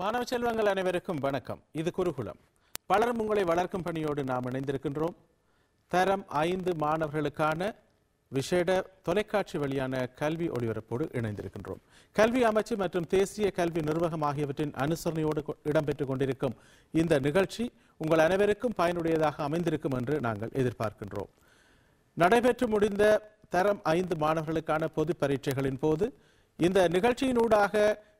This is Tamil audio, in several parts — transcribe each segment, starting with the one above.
மாணவ செல்வங்கள் அனைவருக்கும் வணக்கம் இது குருகுலம் பலரும் உங்களை வளர்க்கும் பணியோடு நாம் இணைந்திருக்கின்றோம் தரம் ஐந்து மாணவர்களுக்கான விசேட தொலைக்காட்சி வழியான கல்வி ஒளிபரப்போடு இணைந்திருக்கின்றோம் கல்வி அமைச்சு மற்றும் தேசிய கல்வி நிர்வாகம் ஆகியவற்றின் அனுசரணையோடு இடம்பெற்று கொண்டிருக்கும் இந்த நிகழ்ச்சி உங்கள் அனைவருக்கும் பயனுடையதாக அமைந்திருக்கும் என்று நாங்கள் எதிர்பார்க்கின்றோம் நடைபெற்று முடிந்த தரம் ஐந்து மாணவர்களுக்கான பொது பரீட்சைகளின் போது இந்த நிகழ்ச்சியினூடாக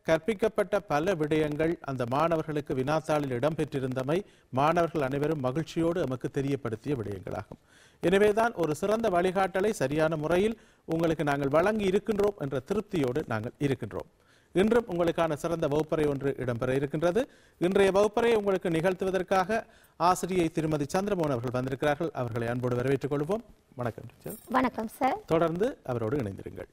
கற்பிக்கப்பட்ட பல விடயங்கள் அந்த மாணவர்களுக்கு வினாத்தாளில் இடம்பெற்றிருந்தமை மாணவர்கள் அனைவரும் மகிழ்ச்சியோடு நமக்கு தெரியப்படுத்திய விடயங்களாகும் எனவேதான் ஒரு சிறந்த வழிகாட்டலை சரியான முறையில் உங்களுக்கு நாங்கள் வழங்கி இருக்கின்றோம் என்ற திருப்தியோடு நாங்கள் இருக்கின்றோம் இன்றும் உங்களுக்கான சிறந்த வகுப்பறை ஒன்று இடம்பெற இருக்கின்றது இன்றைய வகுப்பறை உங்களுக்கு நிகழ்த்துவதற்காக ஆசிரியை திருமதி சந்திரமோகன் அவர்கள் வந்திருக்கிறார்கள் அவர்களை அன்போடு வரவேற்றுக் கொள்வோம் வணக்கம் வணக்கம் சார் தொடர்ந்து அவரோடு இணைந்திருங்கள்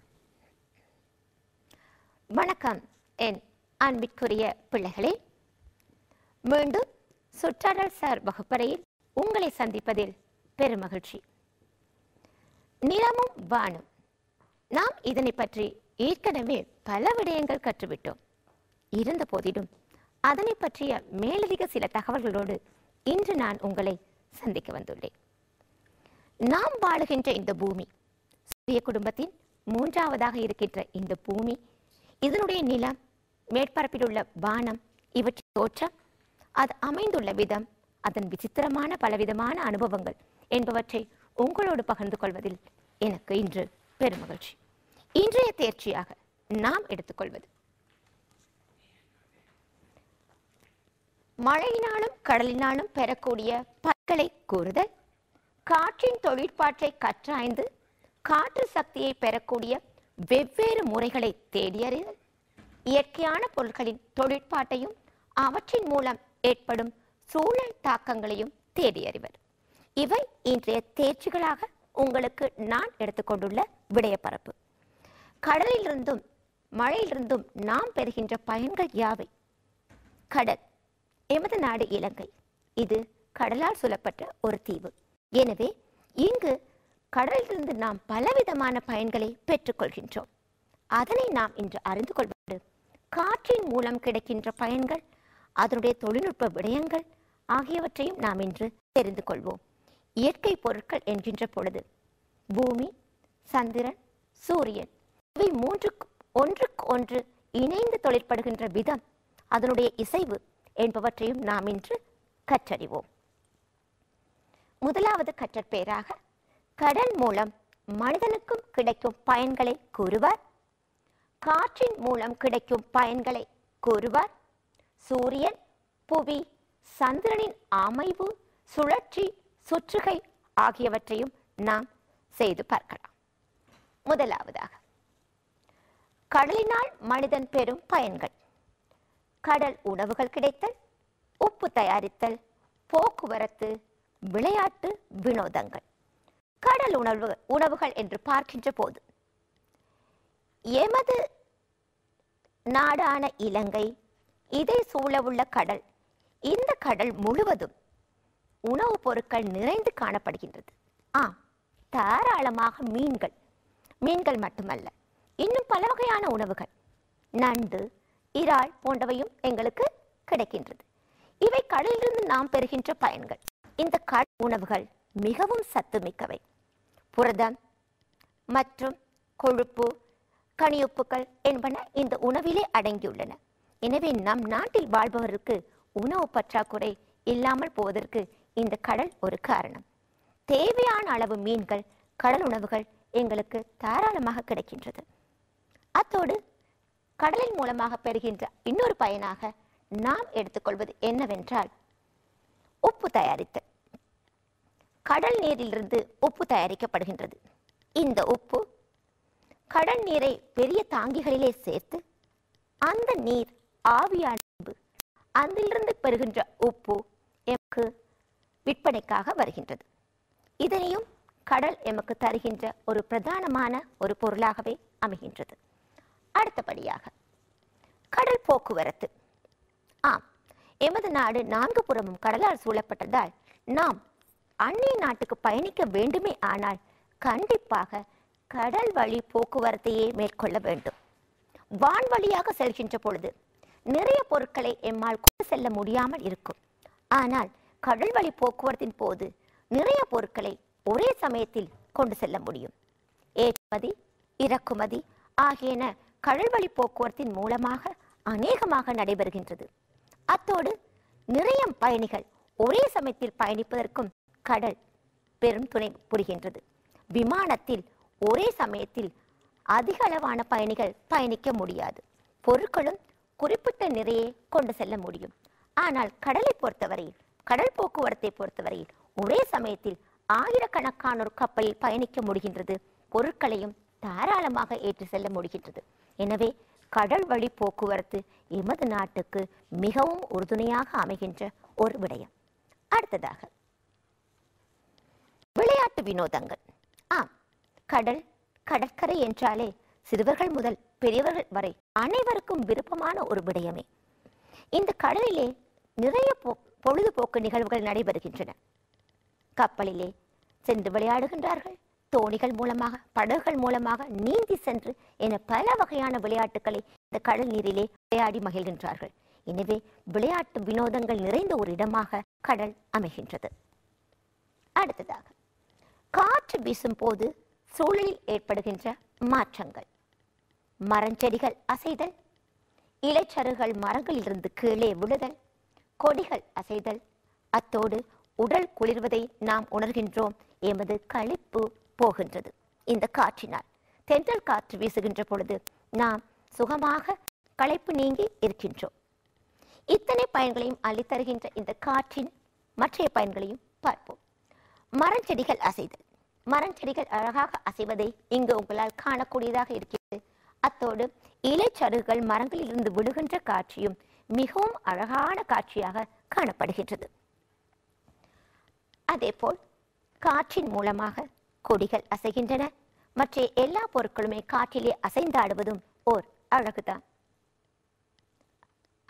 வணக்கம் என் அன்பிற்குரிய பிள்ளைகளே மீண்டும் சுற்றாடல் சார் வகுப்பறையில் உங்களை சந்திப்பதில் பெருமகிழ்ச்சி நிலமும் வானும் நாம் இதனை பற்றி ஏற்கனவே பல விடயங்கள் கற்றுவிட்டோம் இருந்த போதிலும் அதனை பற்றிய மேலதிக சில தகவல்களோடு இன்று நான் உங்களை சந்திக்க வந்துள்ளேன் நாம் வாழுகின்ற இந்த பூமி சூரிய குடும்பத்தின் மூன்றாவதாக இருக்கின்ற இந்த பூமி இதனுடைய நிலம் மேற்பரப்பில் உள்ள வானம் இவற்றின் தோற்றம் அது அமைந்துள்ள விதம் அதன் விசித்திரமான பலவிதமான அனுபவங்கள் என்பவற்றை உங்களோடு பகிர்ந்து கொள்வதில் எனக்கு இன்று பெருமகிழ்ச்சி இன்றைய தேர்ச்சியாக நாம் எடுத்துக்கொள்வது மழையினாலும் கடலினாலும் பெறக்கூடிய பற்களை கூறுதல் காற்றின் தொழிற்பாட்டை கற்றாய்ந்து காற்று சக்தியை பெறக்கூடிய வெவ்வேறு முறைகளை தேடியறிதல் இயற்கையான பொருட்களின் தொழிற்பாட்டையும் அவற்றின் மூலம் ஏற்படும் சூழல் தாக்கங்களையும் தேடியறிவர் இவை இன்றைய தேர்ச்சிகளாக உங்களுக்கு நான் எடுத்துக்கொண்டுள்ள விடயப்பரப்பு கடலிலிருந்தும் மழையிலிருந்தும் நாம் பெறுகின்ற பயன்கள் யாவை கடல் எமது நாடு இலங்கை இது கடலால் சூழப்பட்ட ஒரு தீவு எனவே இங்கு கடலிலிருந்து நாம் பலவிதமான பயன்களை பெற்றுக்கொள்கின்றோம் அதனை நாம் இன்று அறிந்து கொள்வோம் காற்றின் மூலம் கிடைக்கின்ற பயன்கள் அதனுடைய தொழில்நுட்ப விடயங்கள் ஆகியவற்றையும் நாம் இன்று தெரிந்து கொள்வோம் இயற்கை பொருட்கள் என்கின்ற பொழுது பூமி சந்திரன் சூரியன் இவை மூன்றுக்கு ஒன்றுக்கு ஒன்று இணைந்து தொழிற்படுகின்ற விதம் அதனுடைய இசைவு என்பவற்றையும் நாம் இன்று கற்றறிவோம் முதலாவது கற்றற்பெயராக கடன் மூலம் மனிதனுக்கும் கிடைக்கும் பயன்களை கூறுவார் காற்றின் மூலம் கிடைக்கும் பயன்களை கூறுவர் சூரியன் புவி சந்திரனின் அமைவு சுழற்சி சுற்றுகை ஆகியவற்றையும் நாம் செய்து பார்க்கலாம் முதலாவதாக கடலினால் மனிதன் பெறும் பயன்கள் கடல் உணவுகள் கிடைத்தல் உப்பு தயாரித்தல் போக்குவரத்து விளையாட்டு வினோதங்கள் கடல் உணவு உணவுகள் என்று பார்க்கின்ற போது எமது நாடான இலங்கை இதை சூழவுள்ள கடல் இந்த கடல் முழுவதும் உணவுப் பொருட்கள் நிறைந்து காணப்படுகின்றது ஆ தாராளமாக மீன்கள் மீன்கள் மட்டுமல்ல இன்னும் பல வகையான உணவுகள் நண்டு இறால் போன்றவையும் எங்களுக்கு கிடைக்கின்றது இவை கடலிலிருந்து நாம் பெறுகின்ற பயன்கள் இந்த கடல் உணவுகள் மிகவும் சத்துமிக்கவை புரதம் மற்றும் கொழுப்பு கனியுப்புகள் என்பன இந்த உணவிலே அடங்கியுள்ளன எனவே நம் நாட்டில் வாழ்பவருக்கு உணவு பற்றாக்குறை இல்லாமல் போவதற்கு இந்த கடல் ஒரு காரணம் தேவையான அளவு மீன்கள் கடல் உணவுகள் எங்களுக்கு தாராளமாக கிடைக்கின்றது அத்தோடு கடலின் மூலமாக பெறுகின்ற இன்னொரு பயனாக நாம் எடுத்துக்கொள்வது என்னவென்றால் உப்பு தயாரித்தல் கடல் நீரிலிருந்து உப்பு தயாரிக்கப்படுகின்றது இந்த உப்பு கடல் நீரை பெரிய தாங்கிகளிலே சேர்த்து அந்த நீர் ஆவியான அதிலிருந்து பெறுகின்ற உப்பு எமக்கு விற்பனைக்காக வருகின்றது இதனையும் கடல் எமக்கு தருகின்ற ஒரு பிரதானமான ஒரு பொருளாகவே அமைகின்றது அடுத்தபடியாக கடல் போக்குவரத்து ஆம் எமது நாடு நான்கு புறமும் கடலால் சூழப்பட்டதால் நாம் அந்நிய நாட்டுக்கு பயணிக்க வேண்டுமே ஆனால் கண்டிப்பாக கடல் வழி போக்குவரத்தையே மேற்கொள்ள வேண்டும் வான்வழியாக செல்கின்ற பொழுது நிறைய பொருட்களை எம்மால் கொண்டு செல்ல முடியாமல் இருக்கும் ஆனால் கடல் வழி போக்குவரத்தின் போது நிறைய பொருட்களை ஒரே சமயத்தில் கொண்டு செல்ல முடியும் ஏற்றுமதி இறக்குமதி ஆகியன கடல் வழி போக்குவரத்தின் மூலமாக அநேகமாக நடைபெறுகின்றது அத்தோடு நிறைய பயணிகள் ஒரே சமயத்தில் பயணிப்பதற்கும் கடல் பெரும் துணை புரிகின்றது விமானத்தில் ஒரே சமயத்தில் அதிக அளவான பயணிகள் பயணிக்க முடியாது பொருட்களும் குறிப்பிட்ட நிறையே கொண்டு செல்ல முடியும் ஆனால் கடலை பொறுத்தவரையில் கடல் போக்குவரத்தை பொறுத்தவரையில் ஒரே சமயத்தில் கப்பலில் பயணிக்க முடிகின்றது பொருட்களையும் தாராளமாக ஏற்றி செல்ல முடிகின்றது எனவே கடல் வழி போக்குவரத்து எமது நாட்டுக்கு மிகவும் உறுதுணையாக அமைகின்ற ஒரு விடயம் அடுத்ததாக விளையாட்டு வினோதங்கள் ஆம் கடல் கடற்கரை என்றாலே சிறுவர்கள் முதல் பெரியவர்கள் வரை அனைவருக்கும் விருப்பமான ஒரு விடயமே இந்த கடலிலே நிறைய பொழுதுபோக்கு நிகழ்வுகள் நடைபெறுகின்றன கப்பலிலே சென்று விளையாடுகின்றார்கள் தோணிகள் மூலமாக படகுகள் மூலமாக நீந்தி சென்று என பல வகையான விளையாட்டுகளை இந்த கடல் நீரிலே விளையாடி மகிழ்கின்றார்கள் எனவே விளையாட்டு வினோதங்கள் நிறைந்த ஒரு இடமாக கடல் அமைகின்றது அடுத்ததாக காற்று வீசும் போது சூழலில் ஏற்படுகின்ற மாற்றங்கள் மரஞ்செடிகள் அசைதல் இலைச்சருகள் மரங்களிலிருந்து கீழே விழுதல் கொடிகள் அசைதல் அத்தோடு உடல் குளிர்வதை நாம் உணர்கின்றோம் எமது களிப்பு போகின்றது இந்த காற்றினால் தென்றல் காற்று வீசுகின்ற பொழுது நாம் சுகமாக களைப்பு நீங்கி இருக்கின்றோம் இத்தனை பயன்களையும் அள்ளித்தருகின்ற இந்த காற்றின் மற்றைய பயன்களையும் பார்ப்போம் மரஞ்செடிகள் அசைதல் செடிகள் அழகாக அசைவதை இங்கு உங்களால் காணக்கூடியதாக இருக்கிறது அத்தோடு இலைச்சருகுகள் மரங்களிலிருந்து விழுகின்ற காட்சியும் மிகவும் அழகான காட்சியாக காணப்படுகின்றது அதேபோல் காற்றின் மூலமாக கொடிகள் அசைகின்றன மற்ற எல்லா பொருட்களுமே காற்றிலே அசைந்தாடுவதும் ஓர் அழகுதான்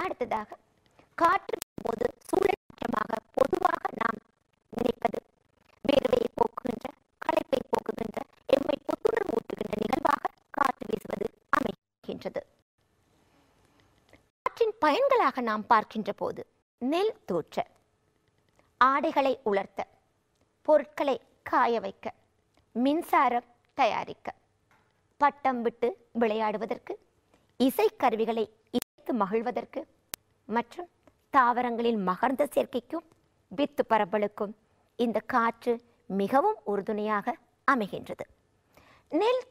அடுத்ததாக காற்று போது சூழல் மாற்றமாக பொதுவாக நாம் நினைப்பது களைப்பை போக்குகின்ற எம்மை புத்துணர்வு ஊட்டுகின்ற நிகழ்வாக காற்று வீசுவது அமைகின்றது காற்றின் பயன்களாக நாம் பார்க்கின்ற போது நெல் தூற்ற ஆடைகளை உலர்த்த பொருட்களை காய வைக்க மின்சாரம் தயாரிக்க பட்டம் விட்டு விளையாடுவதற்கு இசைக்கருவிகளை இசைத்து மகிழ்வதற்கு மற்றும் தாவரங்களில் மகர்ந்த சேர்க்கைக்கும் வித்து பரம்பலுக்கும் இந்த காற்று மிகவும் உறுதுணையாக அமைகின்றது நெல்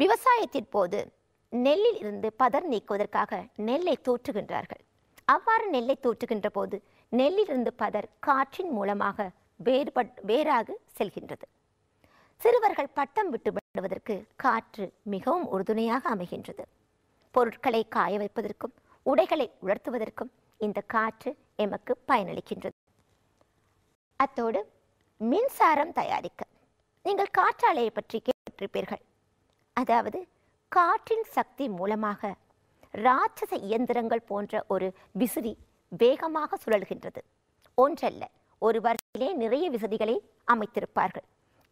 விவசாயத்தின் போது நெல்லில் இருந்து பதர் நீக்குவதற்காக நெல்லை தோற்றுகின்றார்கள் அவ்வாறு நெல்லை தோற்றுகின்ற போது நெல்லிலிருந்து பதர் காற்றின் மூலமாக வேறுபட் வேறாக செல்கின்றது சிறுவர்கள் பட்டம் விட்டுவிடுவதற்கு காற்று மிகவும் உறுதுணையாக அமைகின்றது பொருட்களை காய வைப்பதற்கும் உடைகளை உலர்த்துவதற்கும் இந்த காற்று எமக்கு பயனளிக்கின்றது அத்தோடு மின்சாரம் தயாரிக்க நீங்கள் காற்றாலையை பற்றி கேட்டிருப்பீர்கள் அதாவது காற்றின் சக்தி மூலமாக ராட்சச இயந்திரங்கள் போன்ற ஒரு விசிறி வேகமாக சுழல்கின்றது ஒன்றல்ல ஒரு வருஷத்திலே நிறைய விசதிகளை அமைத்திருப்பார்கள்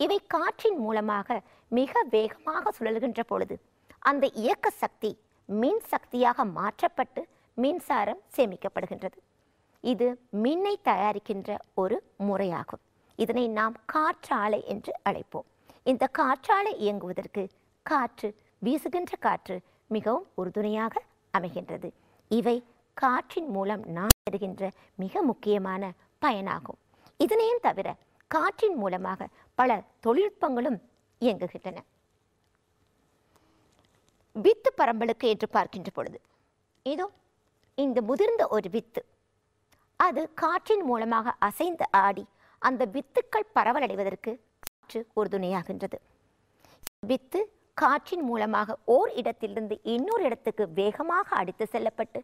இவை காற்றின் மூலமாக மிக வேகமாக சுழல்கின்ற பொழுது அந்த இயக்க சக்தி மின் சக்தியாக மாற்றப்பட்டு மின்சாரம் சேமிக்கப்படுகின்றது இது மின்னை தயாரிக்கின்ற ஒரு முறையாகும் இதனை நாம் காற்றாலை என்று அழைப்போம் இந்த காற்றாலை இயங்குவதற்கு காற்று வீசுகின்ற காற்று மிகவும் உறுதுணையாக அமைகின்றது இவை காற்றின் மூலம் நாம் பெறுகின்ற மிக முக்கியமான பயனாகும் இதனையும் தவிர காற்றின் மூலமாக பல தொழில்நுட்பங்களும் இயங்குகின்றன வித்து பரம்பலுக்கு என்று பார்க்கின்ற பொழுது இதோ இந்த முதிர்ந்த ஒரு வித்து அது காற்றின் மூலமாக அசைந்து ஆடி அந்த வித்துக்கள் பரவலடைவதற்கு காற்று உறுதுணையாகின்றது வித்து காற்றின் மூலமாக ஓர் இடத்திலிருந்து இன்னொரு இடத்துக்கு வேகமாக அடித்து செல்லப்பட்டு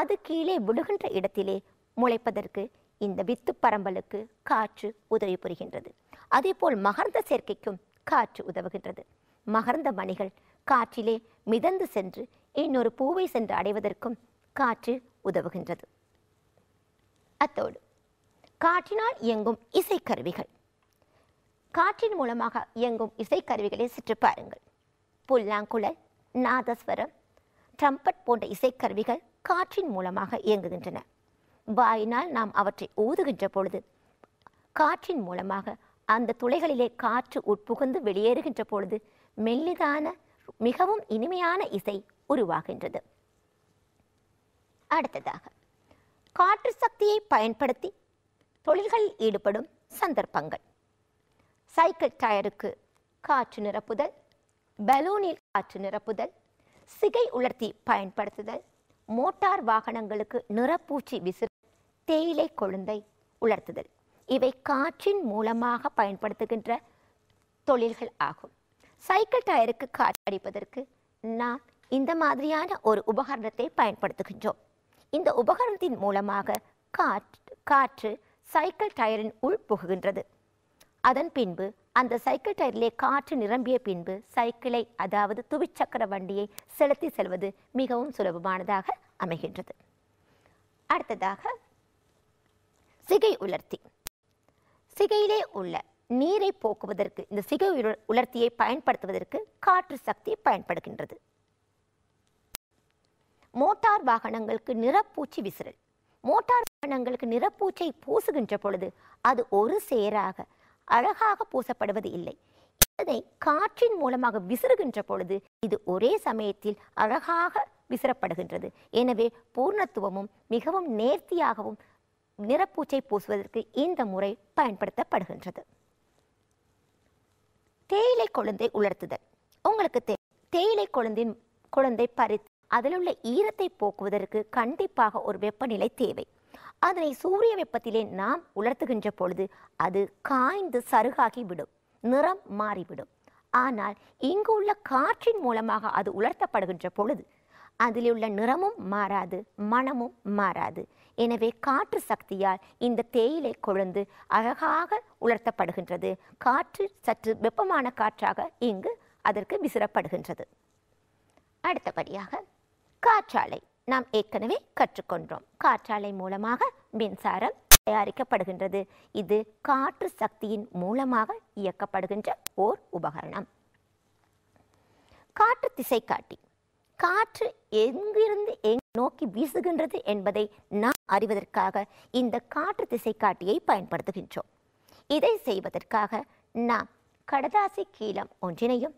அது கீழே விழுகின்ற இடத்திலே முளைப்பதற்கு இந்த வித்து பரம்பலுக்கு காற்று உதவி புரிகின்றது அதேபோல் மகர்ந்த சேர்க்கைக்கும் காற்று உதவுகின்றது மகர்ந்த மணிகள் காற்றிலே மிதந்து சென்று இன்னொரு பூவை சென்று அடைவதற்கும் காற்று உதவுகின்றது அத்தோடு காற்றினால் இயங்கும் இசைக்கருவிகள் காற்றின் மூலமாக இயங்கும் இசைக்கருவிகளை சுற்றி பாருங்கள் புல்லாங்குழல் நாதஸ்வரம் ட்ரம்பட் போன்ற இசைக்கருவிகள் காற்றின் மூலமாக இயங்குகின்றன வாயினால் நாம் அவற்றை ஊதுகின்ற பொழுது காற்றின் மூலமாக அந்த துளைகளிலே காற்று உட்புகுந்து வெளியேறுகின்ற பொழுது மெல்லிதான மிகவும் இனிமையான இசை உருவாகின்றது அடுத்ததாக காற்று சக்தியை பயன்படுத்தி தொழில்களில் ஈடுபடும் சந்தர்ப்பங்கள் சைக்கிள் டயருக்கு காற்று நிரப்புதல் பலூனில் காற்று நிரப்புதல் சிகை உலர்த்தி பயன்படுத்துதல் மோட்டார் வாகனங்களுக்கு நிறப்பூச்சி விசிறு தேயிலை கொழுந்தை உலர்த்துதல் இவை காற்றின் மூலமாக பயன்படுத்துகின்ற தொழில்கள் ஆகும் சைக்கிள் டயருக்கு காற்று அடிப்பதற்கு நாம் இந்த மாதிரியான ஒரு உபகரணத்தை பயன்படுத்துகின்றோம் இந்த உபகரணத்தின் மூலமாக காற்று சைக்கிள் டயரின் உள் புகுகின்றது அதன் பின்பு அந்த சைக்கிள் டயரிலே காற்று நிரம்பிய பின்பு சைக்கிளை அதாவது துவிச்சக்கர வண்டியை செலுத்தி செல்வது மிகவும் சுலபமானதாக அமைகின்றது அடுத்ததாக சிகை உலர்த்தி சிகையிலே உள்ள நீரை போக்குவதற்கு இந்த சிகை உலர்த்தியை பயன்படுத்துவதற்கு காற்று சக்தி பயன்படுகின்றது மோட்டார் வாகனங்களுக்கு நிறப்பூச்சி விசிறல் மோட்டார் வாகனங்களுக்கு நிறப்பூச்சை பூசுகின்ற பொழுது அது ஒரு சேராக அழகாக பூசப்படுவது இல்லை இதனை காற்றின் மூலமாக விசிறுகின்ற பொழுது இது ஒரே சமயத்தில் அழகாக விசிறப்படுகின்றது எனவே பூர்ணத்துவமும் மிகவும் நேர்த்தியாகவும் நிறப்பூச்சை பூசுவதற்கு இந்த முறை பயன்படுத்தப்படுகின்றது தேயிலை குழந்தை உலர்த்துதல் உங்களுக்கு தேயிலை குழந்தையின் குழந்தை பறித்து அதிலுள்ள ஈரத்தை போக்குவதற்கு கண்டிப்பாக ஒரு வெப்பநிலை தேவை அதனை சூரிய வெப்பத்திலே நாம் உலர்த்துகின்ற பொழுது அது காய்ந்து சருகாகி விடும் நிறம் மாறிவிடும் ஆனால் இங்கு உள்ள காற்றின் மூலமாக அது உலர்த்தப்படுகின்ற பொழுது அதிலுள்ள நிறமும் மாறாது மனமும் மாறாது எனவே காற்று சக்தியால் இந்த தேயிலை கொழுந்து அழகாக உலர்த்தப்படுகின்றது காற்று சற்று வெப்பமான காற்றாக இங்கு அதற்கு விசிறப்படுகின்றது அடுத்தபடியாக காற்றாலை நாம் ஏற்கனவே கற்றுக்கொண்டோம் காற்றாலை மூலமாக மின்சாரம் தயாரிக்கப்படுகின்றது இது காற்று சக்தியின் மூலமாக இயக்கப்படுகின்ற ஓர் உபகரணம் காற்று திசை காட்டி காற்று எங்கிருந்து எங் நோக்கி வீசுகின்றது என்பதை நாம் அறிவதற்காக இந்த காற்று திசை காட்டியை பயன்படுத்துகின்றோம் இதை செய்வதற்காக நாம் கடதாசி கீழம் ஒன்றினையும்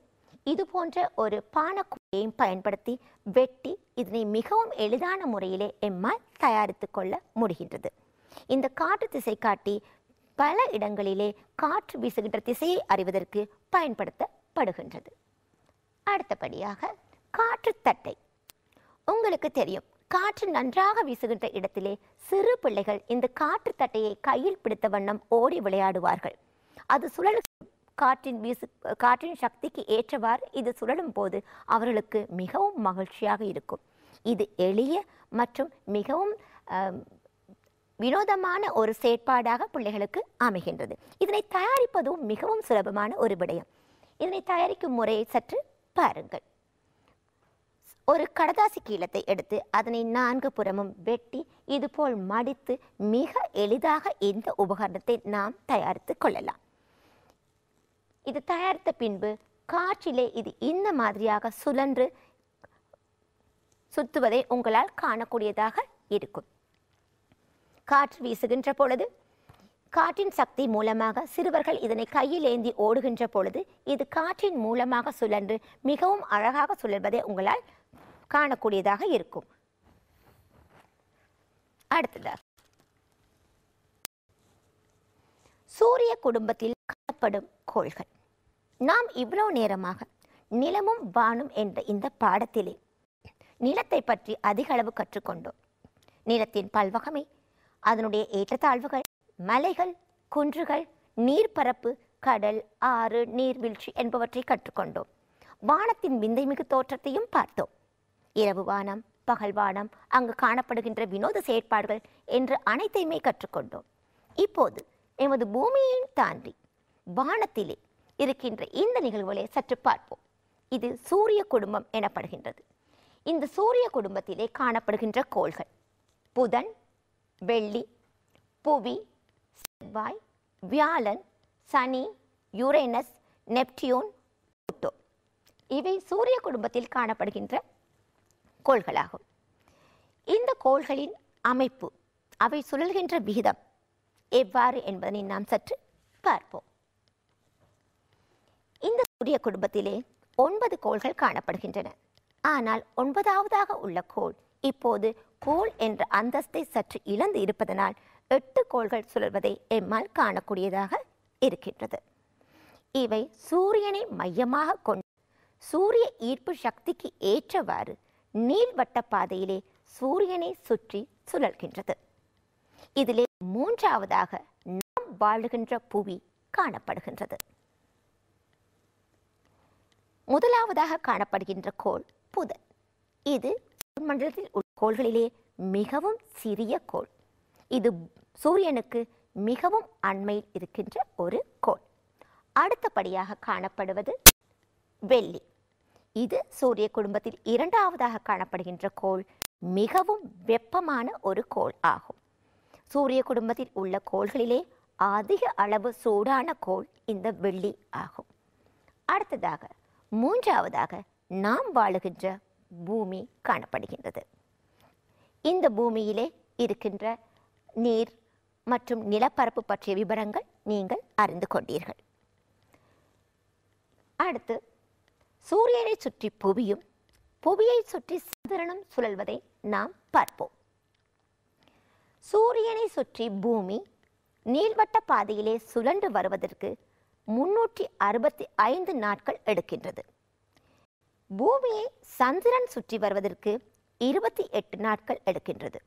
இது போன்ற ஒரு பானக்கு யும் பயன்படுத்தி வெட்டி இதனை மிகவும் எளிதான முறையிலே எம்மால் தயாரித்து கொள்ள முடிகின்றது இந்த காற்று திசை காட்டி பல இடங்களிலே காற்று வீசுகின்ற திசையை அறிவதற்கு பயன்படுத்தப்படுகின்றது அடுத்தபடியாக காற்று தட்டை உங்களுக்கு தெரியும் காற்று நன்றாக வீசுகின்ற இடத்திலே சிறு பிள்ளைகள் இந்த காற்று தட்டையை கையில் பிடித்த வண்ணம் ஓடி விளையாடுவார்கள் அது சுழல் காற்றின் வீசு காற்றின் சக்திக்கு ஏற்றவாறு இது சுழலும் போது அவர்களுக்கு மிகவும் மகிழ்ச்சியாக இருக்கும் இது எளிய மற்றும் மிகவும் வினோதமான ஒரு செயற்பாடாக பிள்ளைகளுக்கு அமைகின்றது இதனை தயாரிப்பதும் மிகவும் சுலபமான ஒரு விடயம் இதனை தயாரிக்கும் முறையை சற்று பாருங்கள் ஒரு கடதாசி கீழத்தை எடுத்து அதனை நான்கு புறமும் வெட்டி இதுபோல் மடித்து மிக எளிதாக இந்த உபகரணத்தை நாம் தயாரித்து கொள்ளலாம் இது தயாரித்த பின்பு காற்றிலே இது இந்த மாதிரியாக சுழன்று சுத்துவதை உங்களால் காணக்கூடியதாக இருக்கும் காற்று வீசுகின்ற பொழுது காற்றின் சக்தி மூலமாக சிறுவர்கள் இதனை கையில் ஏந்தி ஓடுகின்ற பொழுது இது காற்றின் மூலமாக சுழன்று மிகவும் அழகாக சுழல்வதை உங்களால் காணக்கூடியதாக இருக்கும் அடுத்ததாக சூரிய குடும்பத்தில் காணப்படும் கோள்கள் நாம் இவ்வளோ நேரமாக நிலமும் வானும் என்ற இந்த பாடத்திலே நிலத்தை பற்றி அதிக அளவு கற்றுக்கொண்டோம் நிலத்தின் பல்வகமை அதனுடைய ஏற்றத்தாழ்வுகள் மலைகள் குன்றுகள் நீர்பரப்பு கடல் ஆறு நீர்வீழ்ச்சி என்பவற்றை கற்றுக்கொண்டோம் வானத்தின் விந்தைமிகு தோற்றத்தையும் பார்த்தோம் இரவு வானம் பகல் வானம் அங்கு காணப்படுகின்ற வினோத செயற்பாடுகள் என்று அனைத்தையுமே கற்றுக்கொண்டோம் இப்போது எமது பூமியையும் தாண்டி வானத்திலே இருக்கின்ற இந்த நிகழ்வுகளை சற்று பார்ப்போம் இது சூரிய குடும்பம் எனப்படுகின்றது இந்த சூரிய குடும்பத்திலே காணப்படுகின்ற கோள்கள் புதன் வெள்ளி புவி செவ்வாய் வியாழன் சனி யுரேனஸ் நெப்டியூன் புட்டோ இவை சூரிய குடும்பத்தில் காணப்படுகின்ற கோள்களாகும் இந்த கோள்களின் அமைப்பு அவை சுழல்கின்ற விகிதம் எவ்வாறு என்பதனை நாம் சற்று பார்ப்போம் இந்த சூரிய குடும்பத்திலே ஒன்பது கோள்கள் காணப்படுகின்றன ஆனால் ஒன்பதாவதாக உள்ள கோள் இப்போது கோள் என்ற அந்தஸ்தை சற்று இழந்து இருப்பதனால் எட்டு கோள்கள் சுழல்வதை எம்மால் காணக்கூடியதாக இருக்கின்றது இவை சூரியனை மையமாக கொண்டு சூரிய ஈர்ப்பு சக்திக்கு ஏற்றவாறு நீள்வட்ட பாதையிலே சூரியனை சுற்றி சுழல்கின்றது இதிலே மூன்றாவதாக நாம் வாழுகின்ற புவி காணப்படுகின்றது முதலாவதாக காணப்படுகின்ற கோள் புதன் இது மண்டலத்தில் உள்ள கோள்களிலே மிகவும் சிறிய கோள் இது சூரியனுக்கு மிகவும் அண்மையில் இருக்கின்ற ஒரு கோள் அடுத்தபடியாக காணப்படுவது வெள்ளி இது சூரிய குடும்பத்தில் இரண்டாவதாக காணப்படுகின்ற கோள் மிகவும் வெப்பமான ஒரு கோள் ஆகும் சூரிய குடும்பத்தில் உள்ள கோள்களிலே அதிக அளவு சூடான கோள் இந்த வெள்ளி ஆகும் அடுத்ததாக மூன்றாவதாக நாம் வாழுகின்ற பூமி காணப்படுகின்றது இந்த பூமியிலே இருக்கின்ற நீர் மற்றும் நிலப்பரப்பு பற்றிய விவரங்கள் நீங்கள் அறிந்து கொண்டீர்கள் அடுத்து சூரியனை சுற்றி புவியும் புவியை சுற்றி சந்திரனும் சுழல்வதை நாம் பார்ப்போம் சூரியனை சுற்றி பூமி நீள்வட்ட பாதையிலே சுழன்று வருவதற்கு முன்னூற்றி அறுபத்தி ஐந்து நாட்கள் எடுக்கின்றது பூமியை சந்திரன் சுற்றி வருவதற்கு இருபத்தி எட்டு நாட்கள் எடுக்கின்றது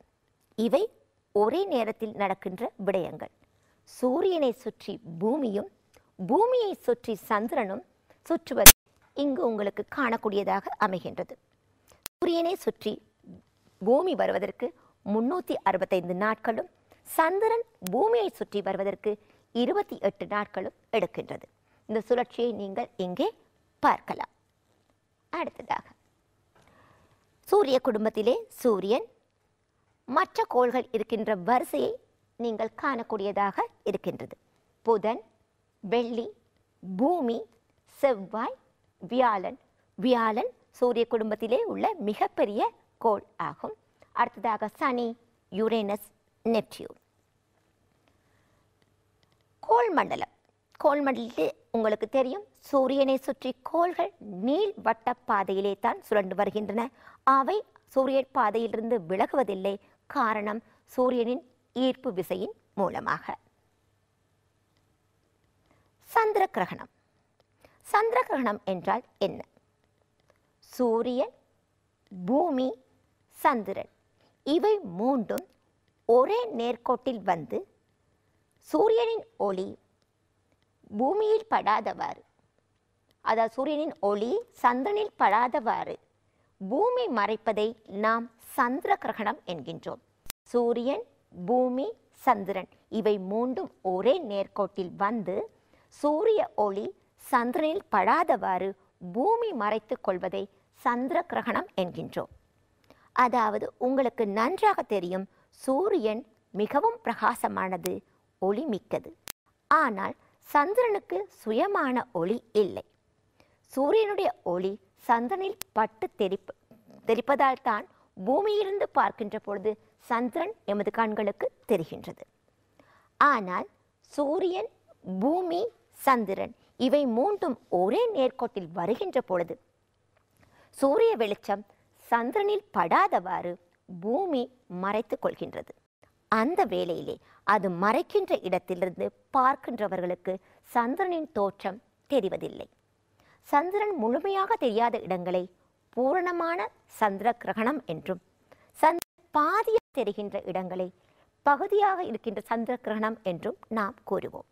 இவை ஒரே நேரத்தில் நடக்கின்ற விடயங்கள் சூரியனை சுற்றி பூமியும் பூமியை சுற்றி சந்திரனும் சுற்றுவது இங்கு உங்களுக்கு காணக்கூடியதாக அமைகின்றது சூரியனை சுற்றி பூமி வருவதற்கு முன்னூற்றி அறுபத்தைந்து நாட்களும் சந்திரன் பூமியை சுற்றி வருவதற்கு இருபத்தி எட்டு நாட்களும் எடுக்கின்றது இந்த சுழற்சியை நீங்கள் இங்கே பார்க்கலாம் அடுத்ததாக சூரிய குடும்பத்திலே சூரியன் மற்ற கோள்கள் இருக்கின்ற வரிசையை நீங்கள் காணக்கூடியதாக இருக்கின்றது புதன் வெள்ளி பூமி செவ்வாய் வியாழன் வியாழன் சூரிய குடும்பத்திலே உள்ள மிகப்பெரிய கோள் ஆகும் அடுத்ததாக சனி யுரேனஸ் நெப்டியூன் கோள்மண்டலம் கோள்மண்டலத்தில் உங்களுக்கு தெரியும் சூரியனை சுற்றி கோள்கள் நீள் வட்ட பாதையிலே தான் சுழண்டு வருகின்றன அவை சூரியன் பாதையிலிருந்து விலகுவதில்லை காரணம் சூரியனின் ஈர்ப்பு விசையின் மூலமாக சந்திர கிரகணம் சந்திர கிரகணம் என்றால் என்ன சூரியன் பூமி சந்திரன் இவை மூன்றும் ஒரே நேர்கோட்டில் வந்து சூரியனின் ஒளி பூமியில் படாதவாறு அதாவது சூரியனின் ஒளி சந்திரனில் படாதவாறு பூமி மறைப்பதை நாம் சந்திர கிரகணம் என்கின்றோம் சூரியன் பூமி சந்திரன் இவை மூன்றும் ஒரே நேர்கோட்டில் வந்து சூரிய ஒளி சந்திரனில் படாதவாறு பூமி மறைத்துக் கொள்வதை சந்திர கிரகணம் என்கின்றோம் அதாவது உங்களுக்கு நன்றாக தெரியும் சூரியன் மிகவும் பிரகாசமானது ஒளி மிக்கது ஆனால் சந்திரனுக்கு சுயமான ஒளி இல்லை சூரியனுடைய ஒளி சந்திரனில் பட்டு தெரிப்பு தெரிப்பதால் தான் பூமியிலிருந்து பார்க்கின்ற பொழுது சந்திரன் எமது கண்களுக்கு தெரிகின்றது ஆனால் சூரியன் பூமி சந்திரன் இவை மூன்றும் ஒரே நேர்கோட்டில் வருகின்ற பொழுது சூரிய வெளிச்சம் சந்திரனில் படாதவாறு பூமி மறைத்து கொள்கின்றது அந்த வேளையிலே அது மறைக்கின்ற இடத்திலிருந்து பார்க்கின்றவர்களுக்கு சந்திரனின் தோற்றம் தெரிவதில்லை சந்திரன் முழுமையாக தெரியாத இடங்களை பூரணமான சந்திர கிரகணம் என்றும் சந்திரன் பாதியாக தெரிகின்ற இடங்களை பகுதியாக இருக்கின்ற சந்திர கிரகணம் என்றும் நாம் கூறுவோம்